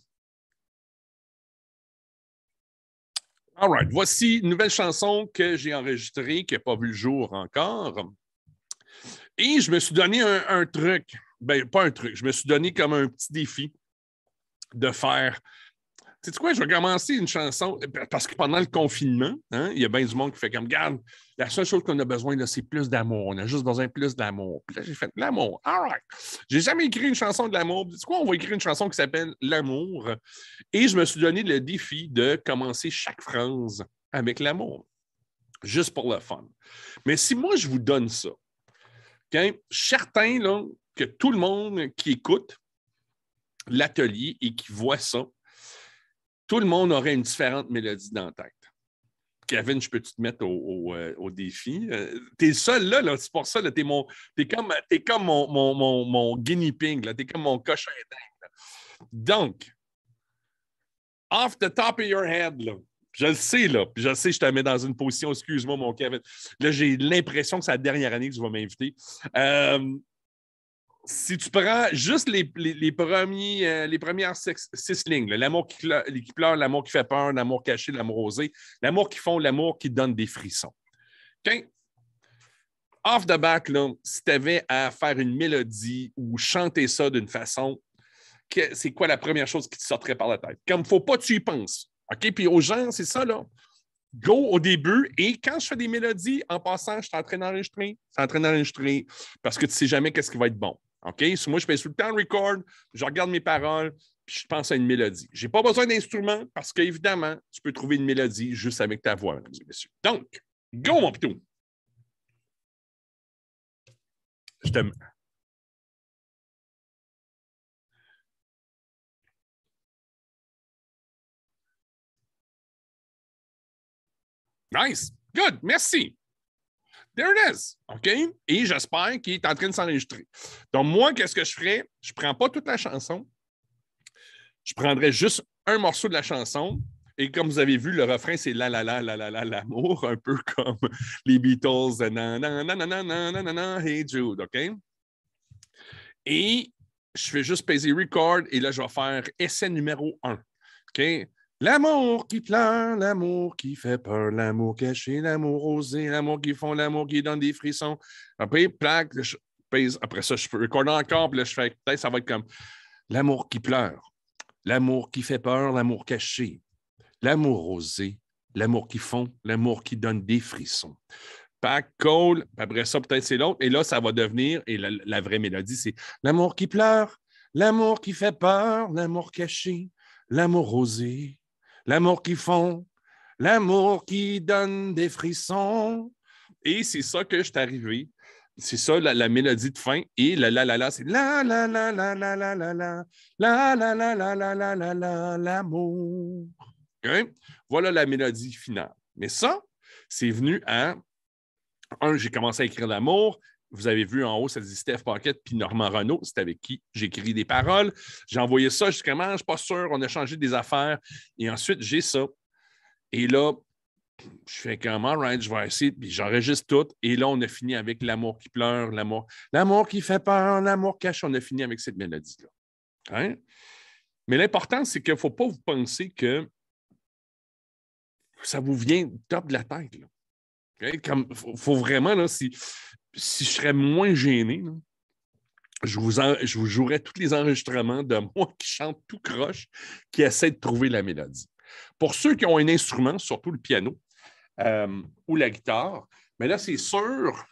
All right. Voici une nouvelle chanson que j'ai enregistrée, qui n'a pas vu le jour encore. Et je me suis donné un, truc, ben, pas un truc, je me suis donné comme un petit défi de faire. Tu sais quoi, je vais commencer une chanson, parce que pendant le confinement, hein, il y a bien du monde qui fait comme, garde, la seule chose qu'on a besoin, c'est plus d'amour. On a juste besoin de plus d'amour. Puis là, j'ai fait l'amour. All right. J'ai jamais écrit une chanson de l'amour. Tu sais quoi, on va écrire une chanson qui s'appelle L'amour. Et je me suis donné le défi de commencer chaque phrase avec l'amour, juste pour le fun. Mais si moi, je vous donne ça, Certains, Certain que tout le monde qui écoute l'atelier et qui voit ça, tout le monde aurait une différente mélodie dans tête. Kevin, je peux te mettre au, euh, défi? tu euh, t'es seul là, c'est pour ça, t'es, mon, es comme, comme mon, mon, mon, guinea pig, t'es comme mon cochon d'Inde. Donc, off the top of your head, là, je le sais, là. Puis je le sais, je te mets dans une position, excuse-moi, mon Kevin. Là, j'ai l'impression que c'est la dernière année que tu vas m'inviter. Euh, si tu prends juste les, premiers, euh, les premières six, six lignes, l'amour qui, pleure, l'amour qui fait peur, l'amour caché, l'amour osé, l'amour qui fond, l'amour qui donne des frissons. OK? Off the back, là, si tu avais à faire une mélodie ou chanter ça d'une façon, c'est quoi la première chose qui te sortirait par la tête? Comme il ne faut pas que tu y penses. OK? Puis aux gens, c'est ça, là. Go au début et quand je fais des mélodies, en passant, je suis en train d'enregistrer, en train d'enregistrer parce que tu ne sais jamais qu'est-ce qui va être bon. OK? moi, je passe tout le temps record, je regarde mes paroles, puis je pense à une mélodie. Je n'ai pas besoin d'instrument parce qu'évidemment, tu peux trouver une mélodie juste avec ta voix, mesdames et messieurs. Donc, go, mon pitou! Je t'aime. Nice. Good. Merci. There it is. OK? Et j'espère qu'il est en train de s'enregistrer. Donc, moi, qu'est-ce que je ferais? Je ne prends pas toute la chanson. Je prendrais juste un morceau de la chanson. Et comme vous avez vu, le refrain, c'est la la la la la la l'amour, un peu <laughs> comme les Beatles, hey Jude, OK? Et je fais juste peser record et là, je vais faire essai numéro 1. OK? L'amour qui pleure, l'amour qui fait peur, l'amour caché, l'amour osé, l'amour qui fond, l'amour qui donne des frissons. Après, plaque, je Après ça, je encore, puis là, je fais peut-être ça va être comme l'amour qui pleure, l'amour qui fait peur, l'amour caché, l'amour osé, l'amour qui fond, l'amour qui donne des frissons. Pack, call, après ça, peut-être c'est l'autre. Et là, ça va devenir, et la, la vraie mélodie, c'est l'amour qui pleure, l'amour qui fait peur, l'amour caché, l'amour osé, l'amour qui fond, l'amour qui donne des frissons. Et c'est ça que je suis arrivé. C'est ça la, mélodie de fin. Et la la la la, c'est la la la la la la la la la la la la la la la l'amour. Voilà la mélodie finale. Mais ça, c'est venu à un, j'ai commencé à écrire l'amour, vous avez vu en haut, ça dit Steph Pocket puis Normand Renault, c'est avec qui j'écris des paroles. J'ai envoyé ça jusqu'à moi, je suis pas sûr, on a changé des affaires. Et ensuite, j'ai ça. Et là, je fais comment, right, je vais essayer, puis j'enregistre tout. Et là, on a fini avec L'amour qui pleure, l'amour, l'amour qui fait peur, l'amour cache, on a fini avec cette mélodie-là. Hein? Mais l'important, c'est qu'il ne faut pas vous penser que ça vous vient top de la tête. Il faut, faut vraiment, là, si si je serais moins gêné, je, vous jouerais tous les enregistrements de <laughs> moi qui chante tout croche, qui essaie de trouver la mélodie. Pour ceux qui ont un instrument, surtout le piano euh, ou la guitare, mais là, c'est sûr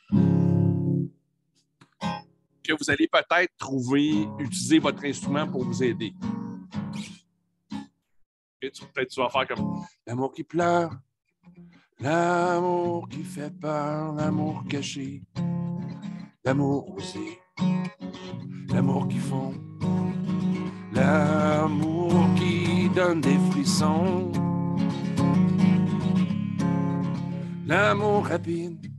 que vous allez peut-être trouver, utiliser votre instrument pour vous aider. Peut-être tu vas faire comme l'amour qui pleure, L'amour qui fait peur, l'amour caché, l'amour osé, l'amour qui fond, l'amour qui donne des frissons, l'amour rapide,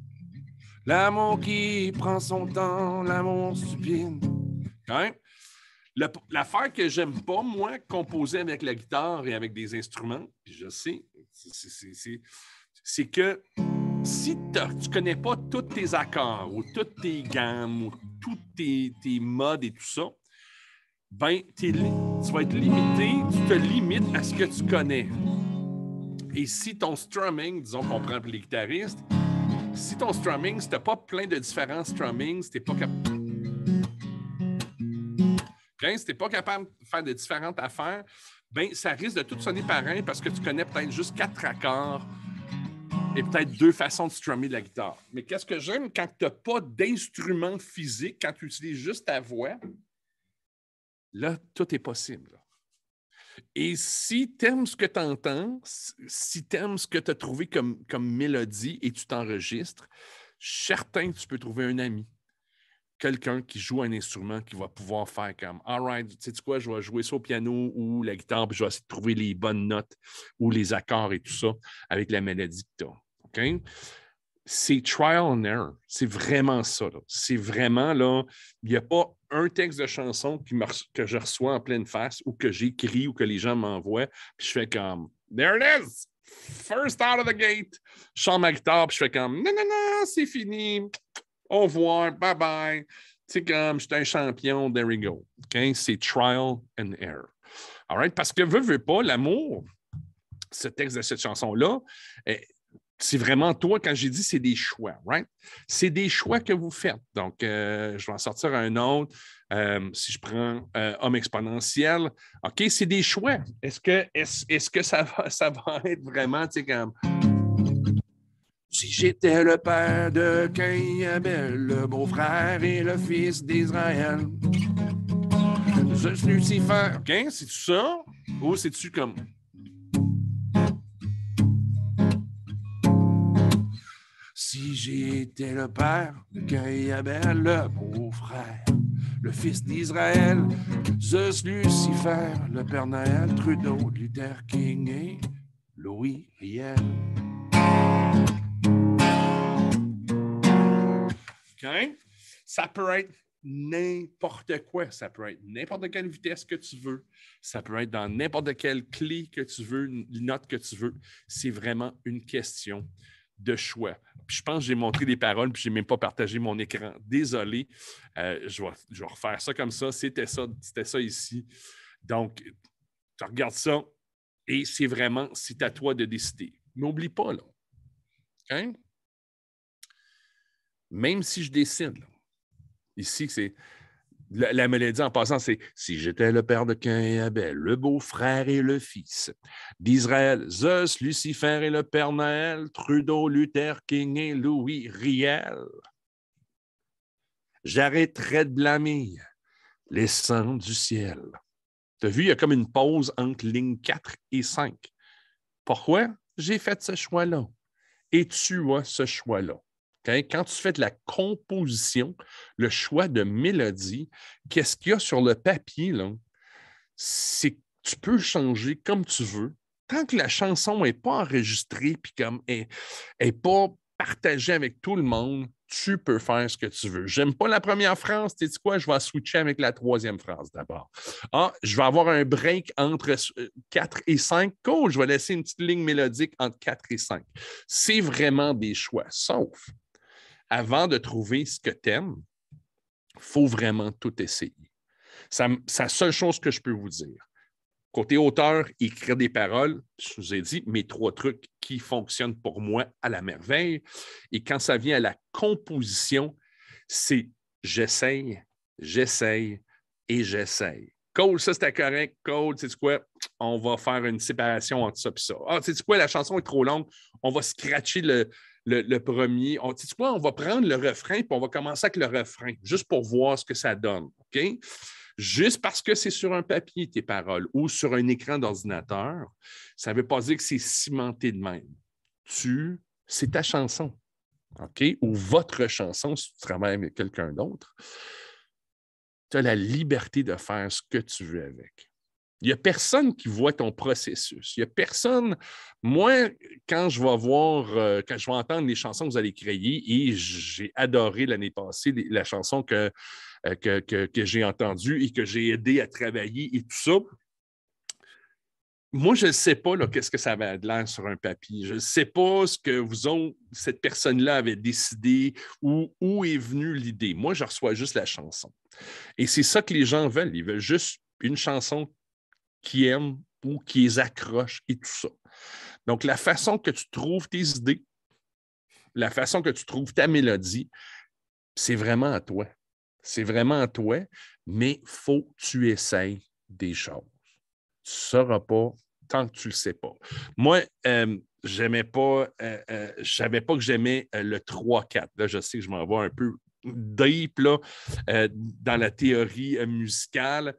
l'amour qui prend son temps, l'amour stupide. Hein? L'affaire que j'aime pas, moi, composer avec la guitare et avec des instruments, je sais, c'est c'est que si tu ne connais pas tous tes accords ou toutes tes gammes ou tous tes, modes et tout ça, ben, tu vas être limité, tu te limites à ce que tu connais. Et si ton strumming, disons qu'on prend pour les guitaristes, si ton strumming, si tu n'as pas plein de différents strumming, tu pas capable. Hein, si tu n'es pas capable de faire de différentes affaires, ben, ça risque de tout sonner pareil parce que tu connais peut-être juste quatre accords il y a peut-être deux façons de strummer la guitare. Mais qu'est-ce que j'aime quand tu n'as pas d'instrument physique, quand tu utilises juste ta voix, là, tout est possible. Et si tu aimes ce que tu entends, si tu aimes ce que tu as trouvé comme, comme mélodie et tu t'enregistres, certain que tu peux trouver un ami quelqu'un qui joue un instrument qui va pouvoir faire comme All right, tu sais quoi, je vais jouer ça au piano ou la guitare, puis je vais essayer de trouver les bonnes notes ou les accords et tout ça avec la mélodie que OK? C'est trial and error. C'est vraiment ça. C'est vraiment là. Il n'y a pas un texte de chanson qui que je reçois en pleine face ou que j'écris ou que les gens m'envoient, puis je fais comme There it is! First out of the gate! Je chante ma guitare, puis je fais comme Non, non, non, c'est fini! Au revoir, bye bye. C'est comme je suis un champion, there we go. OK? C'est trial and error. All right? Parce que veux, veux pas, l'amour, ce texte de cette chanson-là, eh, c'est vraiment toi, quand j'ai dit c'est des choix, right? C'est des choix que vous faites. Donc, euh, je vais en sortir un autre. Euh, si je prends euh, homme exponentiel, OK, c'est des choix. Est-ce que, que ça, va, <laughs> ça va être vraiment, tu sais, comme. Si j'étais le père de et Abel, le beau-frère et le fils d'Israël. Zeus, Lucifer. OK? C'est-tu ça? Ou c'est-tu comme. Si j'étais le père de et Abel, le beau-frère, le fils d'Israël, Zeus, Lucifer, le Père Noël, Trudeau, Luther King et Louis Riel. Ça peut être n'importe quoi. Ça peut être n'importe quelle vitesse que tu veux. Ça peut être dans n'importe quelle clé que tu veux, une note que tu veux. C'est vraiment une question de choix. je pense que j'ai montré des paroles, puis je n'ai même pas partagé mon écran. Désolé, euh, je, vais, refaire ça comme ça. C'était ça, c'était ça ici. Donc, tu regardes ça et c'est vraiment, c'est à toi de décider. N'oublie pas, là. OK? Hein? Même si je décide. Ici, c'est. La, mélodie en passant, c'est Si j'étais le père de Cain et Abel, le beau-frère et le fils d'Israël, Zeus, Lucifer et le Père Noël, Trudeau, Luther King et Louis Riel. j'arrêterais de blâmer les saints du ciel. Tu as vu, il y a comme une pause entre ligne 4 et 5. Pourquoi? J'ai fait ce choix-là. Et tu as ce choix-là. Quand tu fais de la composition, le choix de mélodie, qu'est-ce qu'il y a sur le papier, c'est que tu peux changer comme tu veux. Tant que la chanson n'est pas enregistrée et comme n'est pas partagée avec tout le monde, tu peux faire ce que tu veux. J'aime pas la première phrase, tu sais quoi, je vais switcher avec la troisième phrase d'abord. Ah, je vais avoir un break entre 4 euh, et 5. Cool, je vais laisser une petite ligne mélodique entre 4 et 5. C'est vraiment des choix, sauf avant de trouver ce que tu il faut vraiment tout essayer. C'est la seule chose que je peux vous dire. Côté auteur, écrire des paroles, je vous ai dit mes trois trucs qui fonctionnent pour moi à la merveille. Et quand ça vient à la composition, c'est j'essaye, j'essaye et j'essaye. Cole, ça c'était correct. Cole, tu sais quoi? On va faire une séparation entre ça et ça. Ah, tu sais quoi? La chanson est trop longue. On va scratcher le, le, premier. On, tu on va prendre le refrain, puis on va commencer avec le refrain, juste pour voir ce que ça donne. OK? Juste parce que c'est sur un papier, tes paroles, ou sur un écran d'ordinateur, ça ne veut pas dire que c'est cimenté de même. Tu, c'est ta chanson. OK? Ou votre chanson, si tu travailles avec quelqu'un d'autre. Tu as la liberté de faire ce que tu veux avec. Il n'y a personne qui voit ton processus. Il n'y a personne. Moi, quand je vais voir, euh, quand je vais entendre les chansons que vous allez créer, et j'ai adoré l'année passée la chanson euh, que, que, j'ai entendue et que j'ai aidé à travailler et tout ça. Moi, je ne sais pas qu'est-ce que ça va de l'air sur un papier. Je ne sais pas ce que vous ont, cette personne-là avait décidé ou où est venue l'idée. Moi, je reçois juste la chanson. Et c'est ça que les gens veulent. Ils veulent juste une chanson qui aiment ou qui les accrochent et tout ça. Donc, la façon que tu trouves tes idées, la façon que tu trouves ta mélodie, c'est vraiment à toi. C'est vraiment à toi, mais faut que tu essayes des choses. Tu ne sauras pas tant que tu ne le sais pas. Moi, euh, j'aimais pas, euh, euh, je savais pas que j'aimais le 3-4. je sais que je m'en vais un peu deep dans la théorie musicale.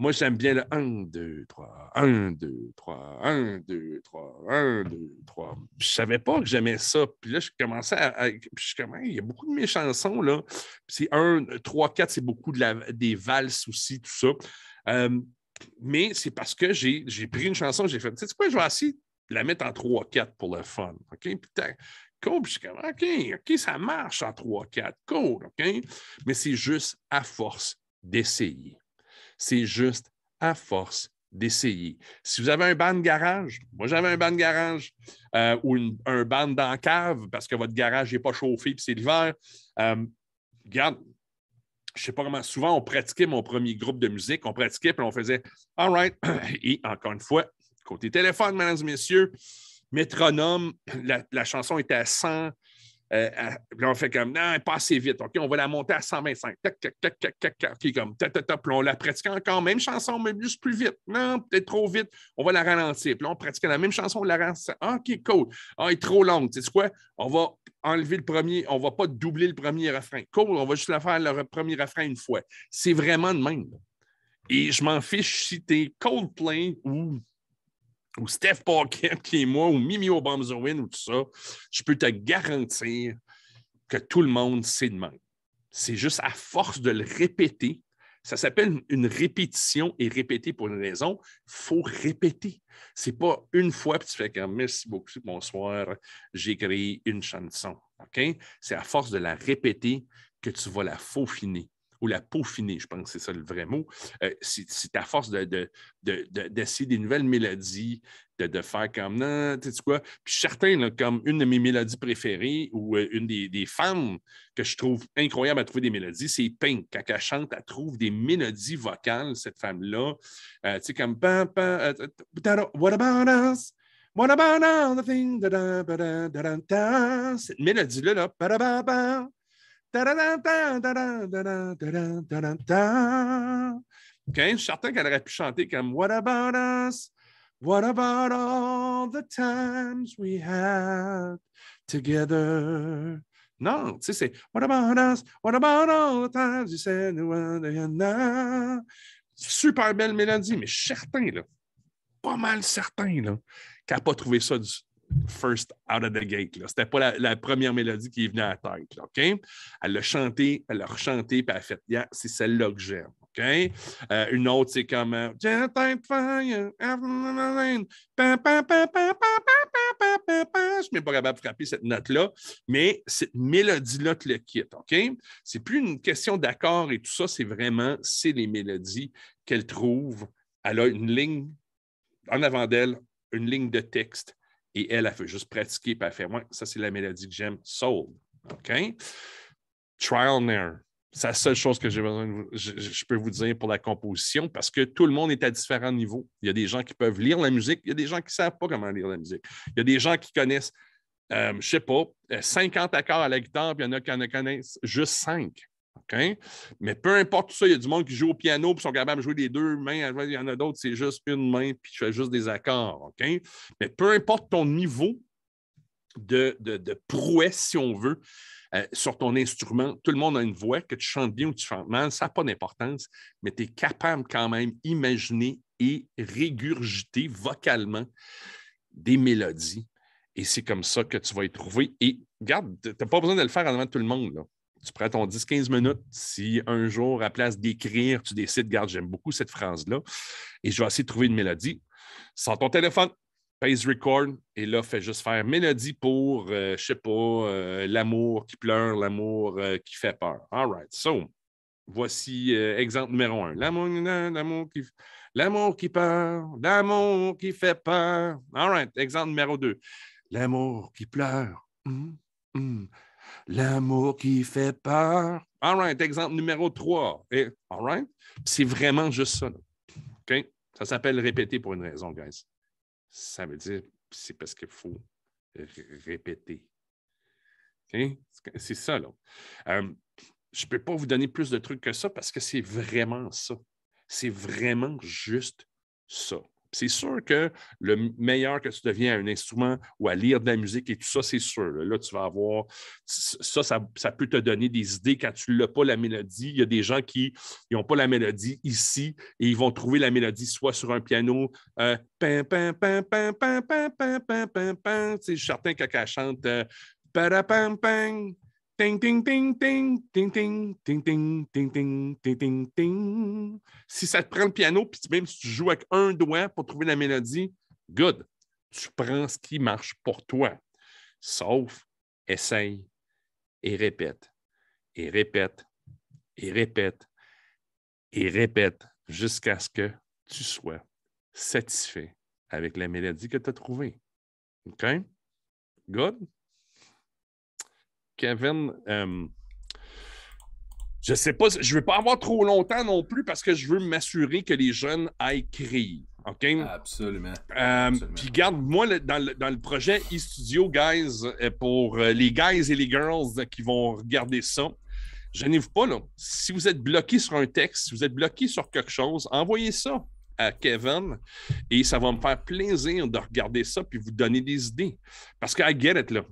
Moi, j'aime bien le 1, 2, 3, 1, 2, 3, 1, 2, 3, 1, 2, 3. Je savais pas que j'aimais ça. Puis là, je commençais à. puis je suis comme, il y a beaucoup de mes chansons, là. c'est 1, 3, 4, c'est beaucoup de des valses aussi, tout ça. Euh, mais c'est parce que j'ai, pris une chanson, j'ai fait, tu sais quoi, je vais de la mettre en 3-4 pour le fun. OK? Putain, cool. Puis je suis comme, OK, OK, ça marche en 3-4. Cool, OK? Mais c'est juste à force d'essayer. C'est juste à force d'essayer. Si vous avez un ban de garage, moi j'avais un ban de garage euh, ou un ban dans cave parce que votre garage n'est pas chauffé et c'est l'hiver. Euh, regarde, je sais pas comment souvent on pratiquait mon premier groupe de musique, on pratiquait puis on faisait All right. <clears throat> Et encore une fois, côté téléphone, mesdames et messieurs, métronome, la, la chanson était à 100, euh, on fait comme, non, pas assez vite. OK, on va la monter à 125. Tac, tac, tac, tac, tac, tac. OK, comme, tac, tac, tac. Puis on la pratique encore. Même chanson, mais juste plus vite. Non, peut-être trop vite. On va la ralentir. Puis là, on pratique la même chanson, on la ralentit. Ah, OK, cool. Ah, est trop longue. Tu sais quoi? On va enlever le premier. On va pas doubler le premier refrain. Cool, on va juste la faire le premier refrain une fois. C'est vraiment de même. Et je m'en fiche si t'es Coldplay ou ou Steph Parkett qui est moi, ou Mimi Obamzowin ou tout ça, je peux te garantir que tout le monde sait de même. C'est juste à force de le répéter. Ça s'appelle une répétition et répéter pour une raison. Il faut répéter. C'est pas une fois que tu fais comme merci beaucoup, bonsoir, j'ai créé une chanson. OK? C'est à force de la répéter que tu vas la faufiner ou la finie, je pense que c'est ça le vrai mot. c'est euh, à force d'essayer de, de, des nouvelles mélodies, de, faire comme non, tu sais quoi. Puis certains, comme une de mes mélodies préférées ou euh, une des, femmes que je trouve incroyable à trouver des mélodies, c'est Pink. Quand elle chante, elle trouve des mélodies vocales, cette femme-là. Euh, tu sais, comme What about us? What about all the Cette mélodie-là, là, Ok, Je suis certain qu'elle aurait pu chanter comme What about us? What about all the times we had together? Non, tu sais, c'est What about us? What about all the times you said Super belle mélodie, mais certain, là, pas mal certain, là, qu'elle n'a pas trouvé ça du, tout first out of the gate. Ce C'était pas la, première mélodie qui est venue à la tête. Elle l'a chantée, elle l'a rechantée, puis elle a fait c'est celle-là que j'aime. une autre, c'est comme Je ne suis pas capable de frapper cette note-là, mais cette mélodie-là te le quitte. OK? n'est plus une question d'accord et tout ça, c'est vraiment c'est les mélodies qu'elle trouve. Elle a une ligne en avant d'elle, une ligne de texte et elle, a fait juste pratiquer, puis elle fait ça, c'est la mélodie que j'aime, soul. OK? Trial and error. C'est la seule chose que j'ai besoin je, peux vous dire pour la composition parce que tout le monde est à différents niveaux. Il y a des gens qui peuvent lire la musique, il y a des gens qui ne savent pas comment lire la musique. Il y a des gens qui connaissent, euh, je ne sais pas, 50 euh, accords à la guitare, puis il y en a qui en connaissent juste 5. OK? Mais peu importe tout ça, il y a du monde qui joue au piano puis sont capables de jouer les deux mains. Ah, il y en a d'autres, c'est juste une main puis tu fais juste des accords. Mais peu importe ton niveau de, de, prouesse, si on veut, euh, sur ton instrument, tout le monde a une voix, que tu chantes bien ou tu chantes mal, ça n'a pas d'importance, mais tu es capable quand même d'imaginer et régurgiter vocalement des mélodies. Et c'est comme ça que tu vas y trouver. Et regarde, tu n'as pas besoin de le faire en avant de tout le monde. Là tu prends ton 10-15 minutes. Si un jour, à place d'écrire, tu décides, garde, j'aime beaucoup cette phrase-là, et je vais essayer de trouver une mélodie, sans ton téléphone, pays record, et là, fais juste faire mélodie pour, euh, je ne sais pas, euh, l'amour qui pleure, l'amour euh, qui fait peur. All right. So, voici exemple numéro un. L'amour, l'amour qui. L'amour qui peur, l'amour qui fait peur. All right. Exemple numéro deux. L'amour qui pleure. Hum, hum. L'amour qui fait peur. All right, exemple numéro 3. Et, all right, c'est vraiment juste ça. Ça s'appelle répéter pour une raison, guys. Ça veut dire, c'est parce qu'il faut répéter. C'est ça, euh, je ne peux pas vous donner plus de trucs que ça parce que c'est vraiment ça. C'est vraiment juste ça. C'est sûr que le meilleur que tu deviens à un instrument ou à lire de la musique et tout ça, c'est sûr. Là, tu vas avoir. Ça, ça, peut te donner des idées quand tu n'as pas la mélodie. Il y a des gens qui n'ont pas la mélodie ici et ils vont trouver la mélodie soit sur un piano. pam, pam, pam, pam, pam, pam, pam, pam, pam, certain que quand elle chante. Ting ting ting ting ting ting ting ting ting ting ting Si ça te prend le piano, puis même si tu joues avec un doigt pour trouver la mélodie, good. Tu prends ce qui marche pour toi. Sauf, essaye et répète, et répète, et répète, et répète jusqu'à ce que tu sois satisfait avec la mélodie que tu as trouvée. OK? Good? Kevin. Euh, je sais pas, je vais pas avoir trop longtemps non plus parce que je veux m'assurer que les jeunes aillent créer. OK? Euh, Absolument. Puis garde, moi, dans, le, projet e-studio, guys, euh, pour euh, les guys et les girls qui vont regarder ça, Je n'y vous pas, là. Si vous êtes bloqué sur un texte, si vous êtes bloqué sur quelque chose, envoyez ça à Kevin et ça va me faire plaisir de regarder ça puis vous donner des idées. Parce que I get it, là.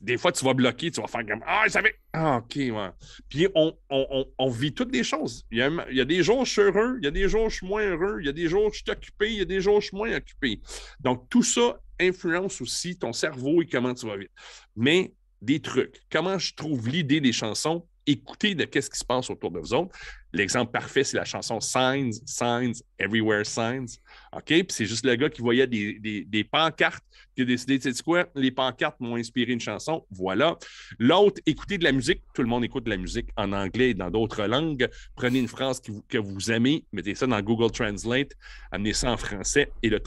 Des fois, tu vas bloquer, tu vas faire comme Ah, ça savait Ah, OK, ouais. Puis on, on, on, vit toutes des choses. Il y, a, il y a des jours, je suis heureux, il y a des jours, je suis moins heureux, il y a des jours, je suis occupé, il y a des jours, je suis moins occupé. Donc, tout ça influence aussi ton cerveau et comment tu vas vite. Mais des trucs. Comment je trouve l'idée des chansons? écouter de qu'est-ce qui se passe autour de vous autres. L'exemple parfait, c'est la chanson Signs, Signs, Everywhere Signs. OK? Puis c'est juste le gars qui voyait des, pancartes, qui a décidé, tu sais quoi, les pancartes m'ont inspiré une chanson. Voilà. L'autre, écoutez de la musique. Tout le monde écoute de la musique en anglais et dans d'autres langues. Prenez une phrase qui que vous aimez, mettez ça dans Google Translate, amenez ça en français et le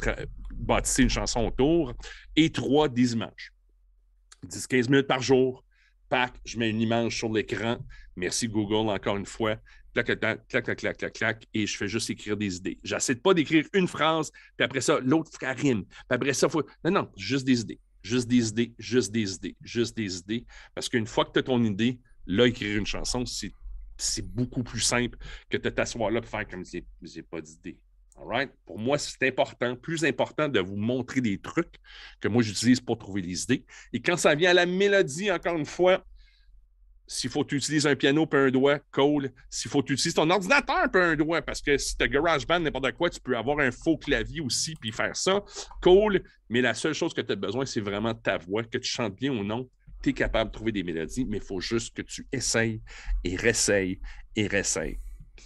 bâtissez une chanson autour. Et trois, des images. 10-15 minutes par jour, Pac, je mets une image sur l'écran. Merci Google encore une fois. Clac, clac, clac, clac, clac, clac, et je fais juste écrire des idées. J'essaie pas d'écrire une phrase, puis après ça, l'autre, ça Puis après ça, faut... Non, non, juste des idées. Juste des idées, juste des idées, juste des idées. Parce qu'une fois que tu as ton idée, là, écrire une chanson, c'est beaucoup plus simple que de t'asseoir là et faire comme j'ai pas d'idées. Pour moi, c'est important, plus important de vous montrer des trucs que moi j'utilise pour trouver les idées. Et quand ça vient à la mélodie, encore une fois, s'il faut que tu utilises un piano peu un doigt, cool. S'il faut que tu utilises ton ordinateur peu un doigt, parce que si tu as GarageBand, n'importe quoi, tu peux avoir un faux clavier aussi puis faire ça, cool. Mais la seule chose que tu as besoin, c'est vraiment ta voix, que tu chantes bien ou non. Tu es capable de trouver des mélodies, mais il faut juste que tu essayes et réessayes et réessayes.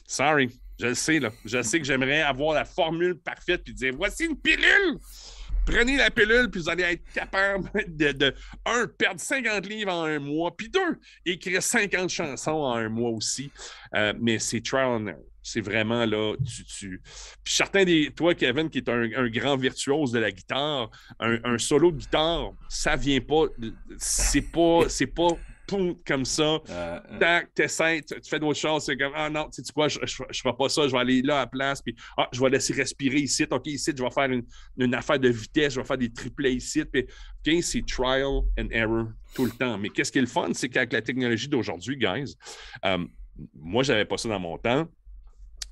Sorry. Je le sais, là. Je sais que j'aimerais avoir la formule parfaite puis dire voici une pilule! Prenez la pilule, puis vous allez être capable de, de, un, perdre 50 livres en un mois, puis deux, écrire 50 chansons en un mois aussi. Euh, mais c'est trial C'est vraiment là, tu. tu... Puis certains des. Toi, Kevin, qui est un, grand virtuose de la guitare, un, solo de guitare, ça vient pas. C'est pas. C'est pas comme ça. Euh, euh. Tac, t'essaies, tu, fais d'autres choses. C'est comme, ah non, tu sais quoi, je ne ferai pas ça, je vais aller là à place, puis ah, je vais laisser respirer ici. OK, ici, je vais faire une, affaire de vitesse, je vais faire des triplets ici. Puis, OK, c'est trial and error tout le temps. Mais qu'est-ce qui est le fun, c'est qu'avec la technologie d'aujourd'hui, guys, euh, moi, je n'avais pas ça dans mon temps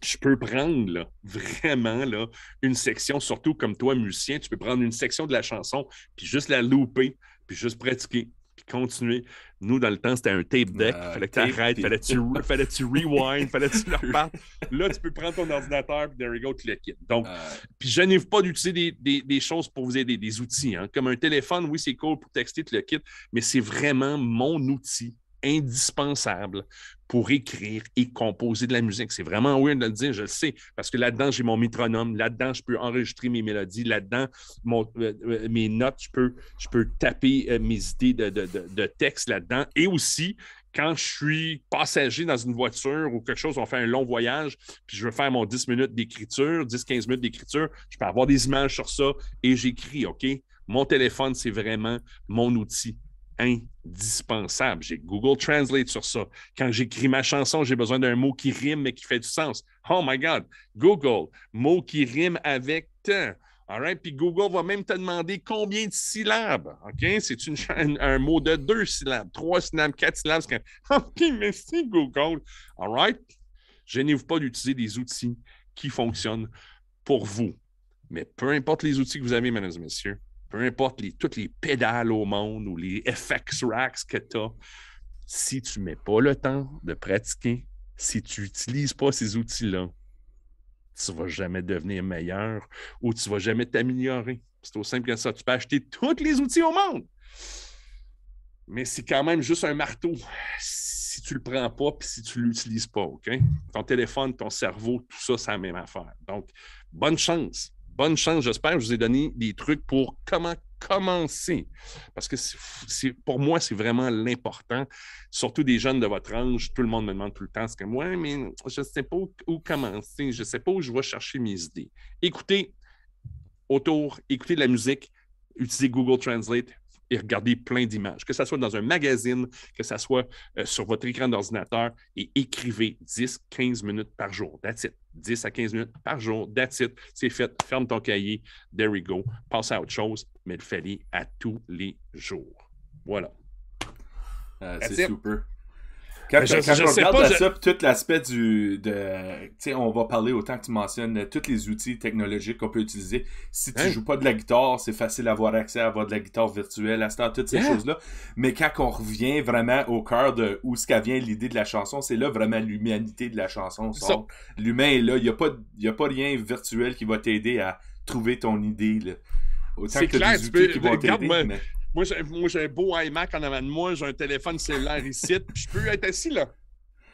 je peux prendre vraiment là, une section, surtout comme toi, musicien, tu peux prendre une section de la chanson, puis juste la louper, puis juste pratiquer, puis continuer. Nous, dans le temps, c'était un tape deck. Euh, Il fallait que tu arrêtes, fallait tu, fallait tu rewind, fallait que tu <laughs> le repartes. Là, tu peux prendre ton ordinateur, puis there you go, tu Donc, euh. puis je n'ai pas d'utiliser des, des, choses pour vous aider, des outils. Hein. Comme un téléphone, oui, c'est cool pour texter, tu le quittes, mais c'est vraiment mon outil indispensable pour écrire et composer de la musique. C'est vraiment weird de le dire, je le sais, parce que là-dedans, j'ai mon métronome, là-dedans, je peux enregistrer mes mélodies, là-dedans, euh, euh, mes notes, je peux, je peux taper euh, mes idées de, de texte là-dedans. Et aussi, quand je suis passager dans une voiture ou quelque chose, on fait un long voyage, puis je veux faire mon 10 minutes d'écriture, 10-15 minutes d'écriture, je peux avoir des images sur ça et j'écris, OK? Mon téléphone, c'est vraiment mon outil indispensable. J'ai Google Translate sur ça. Quand j'écris ma chanson, j'ai besoin d'un mot qui rime mais qui fait du sens. Oh my God, Google, mot qui rime avec te ». Puis Google va même te demander combien de syllabes. OK? C'est une, un, mot de deux syllabes, trois syllabes, quatre syllabes. <laughs> OK, merci Google. Gênez-vous pas d'utiliser des outils qui fonctionnent pour vous. Mais peu importe les outils que vous avez, mesdames et messieurs, peu importe les, toutes les pédales au monde ou les FX racks que tu as, si tu ne mets pas le temps de pratiquer, si tu n'utilises pas ces outils-là, tu ne vas jamais devenir meilleur ou tu ne vas jamais t'améliorer. C'est aussi simple que ça. Tu peux acheter tous les outils au monde. Mais c'est quand même juste un marteau si tu ne le prends pas puis si tu ne l'utilises pas. OK? Ton téléphone, ton cerveau, tout ça, c'est la même affaire. Donc, bonne chance bonne chance, j'espère. Je vous ai donné des trucs pour comment commencer. Parce que pour moi, c'est vraiment l'important. Surtout des jeunes de votre âge, tout le monde me demande tout le temps, c'est que moi, mais je ne sais pas où, commencer, je ne sais pas où je vais chercher mes idées. Écoutez autour, écoutez de la musique, utilisez Google Translate et regardez plein d'images, que ce soit dans un magazine, que ce soit euh, sur votre écran d'ordinateur, et écrivez 10-15 minutes par jour. That's it. 10 à 15 minutes par jour. That's it. C'est fait. Ferme ton cahier. There we go. Passe à autre chose, mais le fallait à tous les jours. Voilà. Euh, c'est super. Quand, ben, je, on regarde ça, tout l'aspect du. De, on va parler autant que tu mentionnes tous les outils technologiques qu'on peut utiliser. Si tu ne hein? joues pas de la guitare, c'est facile d'avoir accès à avoir de la guitare virtuelle, à ce toutes ces hein? choses-là. Mais quand on revient vraiment au cœur de où ce vient l'idée de la chanson, c'est là vraiment l'humanité de la chanson. L'humain est là. Il n'y a, pas, a pas rien virtuel qui va t'aider à trouver ton idée. Autant que clair, des outils qui vont t'aider. Moi, j'ai, moi, un beau iMac en avant de moi, j'ai un téléphone cellulaire ici, <laughs> puis je peux être assis là.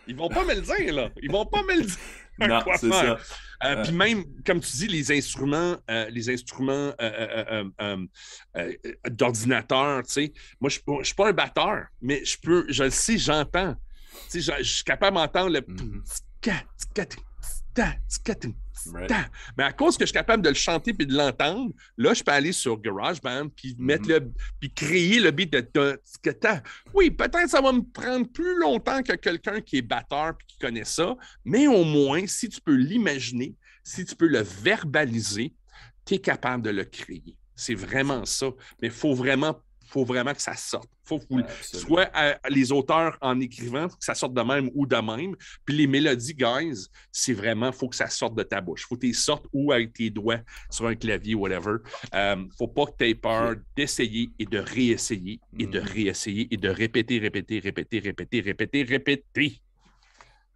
Ils vont pas me le dire, là. Ils vont pas me le dire. <laughs> Non, c'est ça. Euh, euh. Puis même, comme tu dis, les instruments, euh, les instruments d'ordinateur, tu sais. Moi, je ne suis pas un batteur, mais je peux, je le sais, j'entends. Tu sais, je suis capable d'entendre le. Mm-hmm. Mais à cause que je suis capable de le chanter puis de l'entendre, là, je peux aller sur GarageBand puis mm-hmm. mettre le, puis créer le beat de Oui, peut-être ça va me prendre plus longtemps que quelqu'un qui est batteur puis qui connaît ça, mais au moins, si tu peux l'imaginer, si tu peux le verbaliser, tu es capable de le créer. C'est vraiment ça. Mais il faut vraiment faut vraiment que ça sorte. Faut que soit les auteurs en écrivant, faut que ça sorte de même ou de même. Puis les mélodies, guys, c'est vraiment, faut que ça sorte de ta bouche. Faut que tu sortes ou avec tes doigts sur un clavier, whatever. Euh, faut pas que tu aies peur d'essayer et de réessayer et de hmm. réessayer et de répéter, répéter, répéter, répéter, répéter, répéter.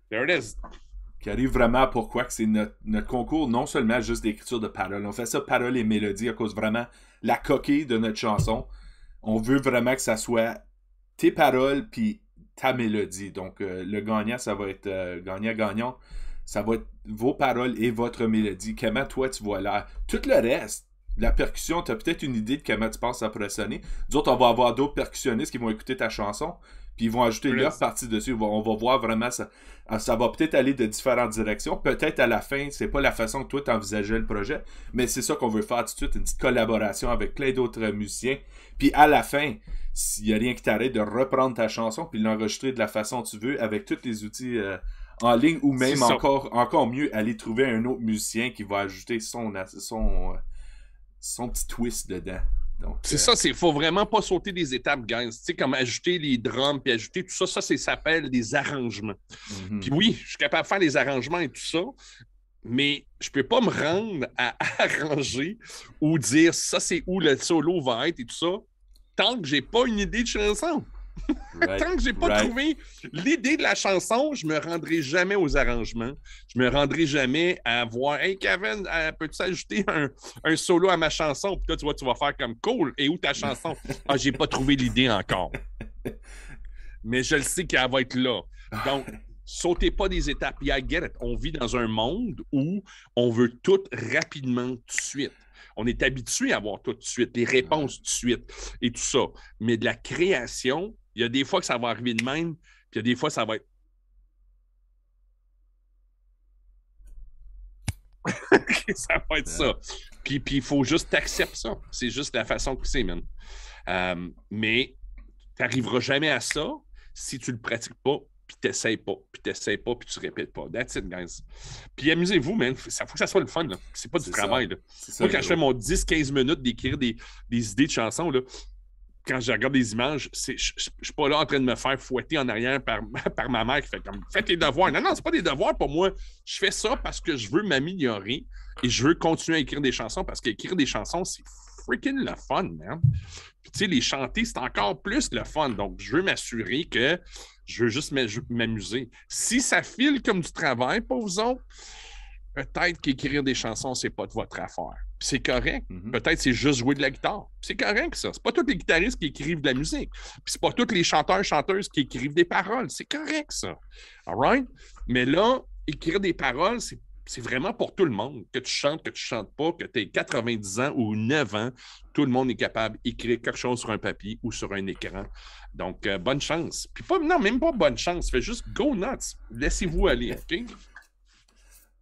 There it is qui arrive vraiment à pourquoi que c'est notre, concours, non seulement juste d'écriture de paroles. On fait ça paroles et mélodies à cause vraiment la coquille de notre chanson on veut vraiment que ça soit tes paroles puis ta mélodie. Donc, euh, le gagnant, ça va être euh, gagnant-gagnant. Ça va être vos paroles et votre mélodie. Comment toi, tu vois là Tout le reste, la percussion, tu as peut-être une idée de comment tu penses ça pourrait sonner. D'autres, on va avoir d'autres percussionnistes qui vont écouter ta chanson. Puis ils vont ajouter leur partie dessus. On va voir vraiment ça. Ah, ça va peut-être aller de différentes directions. Peut-être à la fin, c'est pas la façon que toi t'envisageais le projet, mais c'est ça qu'on veut faire tout de suite, une petite collaboration avec plein d'autres musiciens. Puis à la fin, s'il n'y a rien qui t'arrête de reprendre ta chanson puis l'enregistrer de la façon que tu veux avec tous les outils euh, en ligne ou même encore, encore mieux aller trouver un autre musicien qui va ajouter son, son, son petit twist dedans. C'est euh, ça, c'est faut vraiment pas sauter des étapes, guys. Tu sais, comme ajouter les drums, puis ajouter tout ça, ça, s'appelle des arrangements. Mhm. Puis oui, je suis capable de faire les arrangements et tout ça, mais je peux pas me rendre à <laughs> arranger ou dire ça, c'est où le solo va être et tout ça, tant que j'ai pas une idée de chanson. <laughs> Tant que j'ai pas trouvé l'idée de la chanson, je me rendrai jamais aux arrangements. Je me rendrai jamais à voir Hey Kevin, euh, peux-tu ajouter un, solo à ma chanson? Puis là, tu vois, tu vas faire comme cool. Et où ta chanson? <laughs> ah, j'ai pas trouvé l'idée encore. Mais je le sais qu'elle va être là. Donc, sautez pas des étapes. Yeah, get On vit dans un monde où on veut tout rapidement, tout de suite. On est habitué à avoir tout de suite, les réponses tout de suite et tout ça. Mais de la création, il y a des fois que ça va arriver de même, puis il y a des fois que <laughs> ça va être. ça va être ça. Puis il faut juste t'accepter ça. C'est juste la façon que c'est, man. Euh, mais tu n'arriveras jamais à ça si tu ne le pratiques pas, puis tu n'essayes pas, puis tu pas, puis tu répètes pas. That's it, guys. Puis amusez-vous, man. Ça faut que ça soit le fun. Là. C'est pas du travail. Moi, quand je fais mon 10-15 minutes d'écrire des, des idées de chansons, là, quand je regarde des images, je ne suis pas là en train de me faire fouetter en arrière par, <laughs> par ma mère qui fait comme faites les devoirs. Non, non, c'est pas des devoirs pour moi. Je fais ça parce que je veux m'améliorer et je veux continuer à écrire des chansons parce qu'écrire des chansons, c'est freaking le fun, man. Puis tu sais, les chanter, c'est encore plus le fun. Donc, je veux m'assurer que je veux juste m'amuser. Si ça file comme du travail pour vous autres, peut-être qu'écrire des chansons, c'est pas de votre affaire c'est correct. Mm-hmm. Peut-être c'est juste jouer de la guitare. C'est correct, ça. C'est pas tous les guitaristes qui écrivent de la musique. Puis c'est pas tous les chanteurs chanteuses qui écrivent des paroles. C'est correct, ça. All right? Mais là, écrire des paroles, c'est vraiment pour tout le monde. Que tu chantes, que tu chantes pas, que tu aies 90 ans ou 9 ans, tout le monde est capable d'écrire quelque chose sur un papier ou sur un écran. Donc, euh, bonne chance. Puis non, même pas bonne chance. Fais juste go nuts. Laissez-vous aller,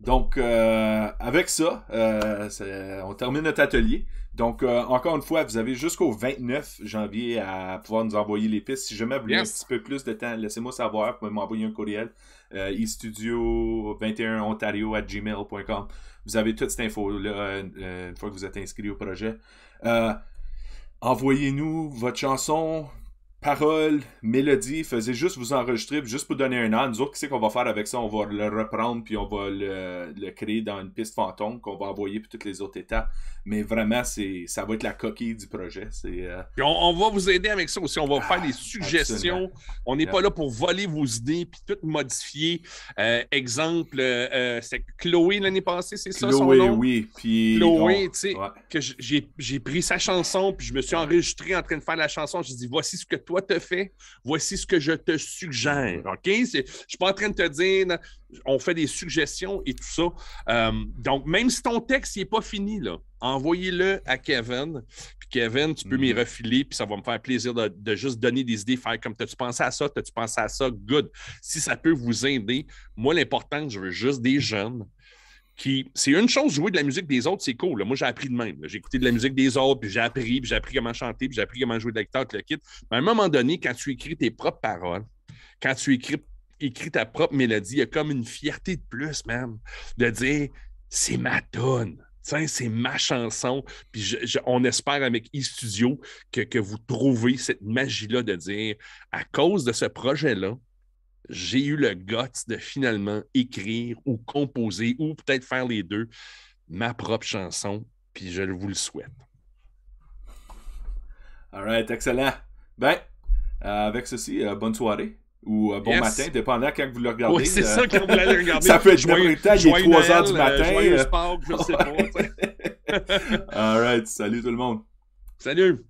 donc, euh, avec ça, euh, on termine notre atelier. Donc, euh, encore une fois, vous avez jusqu'au 29 janvier à pouvoir nous envoyer les pistes. Si jamais vous voulez un petit peu plus de temps, laissez-moi savoir. Vous pouvez m'envoyer un courriel estudio21ontario gmail.com. Vous avez toute cette info-là une fois que vous êtes inscrit au projet. Envoyez-nous votre chanson, paroles, mélodies, faisait juste vous enregistrer, juste pour donner un an. Nous autres, qu'est-ce qu'on va faire avec ça? On va le reprendre, puis on va le, créer dans une piste fantôme qu'on va envoyer pour toutes les autres étapes. Mais vraiment, c'est ça va être la coquille du projet. C'est, euh, on, va vous aider avec ça aussi. On va faire ah, des suggestions. On n'est pas là pour voler vos idées, puis tout modifier. Euh, exemple, euh, c'est Chloé l'année passée, c'est ça son oui. Chloé, tu sais, que j'ai, j'ai pris sa chanson, puis je me suis enregistré en train de faire la chanson. J'ai dit, voici ce que toi, te fais, voici ce que je te suggère. OK? Je ne suis pas en train de te dire, on fait des suggestions et tout ça. Euh, donc, même si ton texte n'est pas fini, là, envoyez-le à Kevin. Puis Kevin, tu peux m'y mhm. refiler, puis ça va me faire plaisir de, juste donner des idées, faire comme tu pensé à ça, tu pensé à ça, good. Si ça peut vous aider, moi, l'important, je veux juste des jeunes c'est une chose jouer de la musique des autres, c'est cool. Moi, j'ai appris de même. J'ai écouté de la musique des autres, puis j'ai appris, puis j'ai appris comment chanter, puis j'ai appris comment jouer de la guitare, le kit. Mais à un moment donné, quand tu écris tes propres paroles, quand tu écris, écris ta propre mélodie, il y a comme une fierté de plus, même, de dire c'est ma tonne. C'est ma chanson. Puis on espère avec eStudio que, que vous trouvez cette magie-là de dire à cause de ce projet-là, j'ai eu le goût de finalement écrire ou composer ou peut-être faire les deux ma propre chanson, puis je vous le souhaite. Alright, excellent. Ben, euh, avec ceci, euh, bonne soirée ou euh, bon matin, dépendant quand vous le regardez. Oui, c'est ça quand vous l'allez <laughs> regarder. ça peut être le temps, il est 3h du matin. Joyeux sport, je sais pas. <laughs> Alright, salut tout le monde. Salut.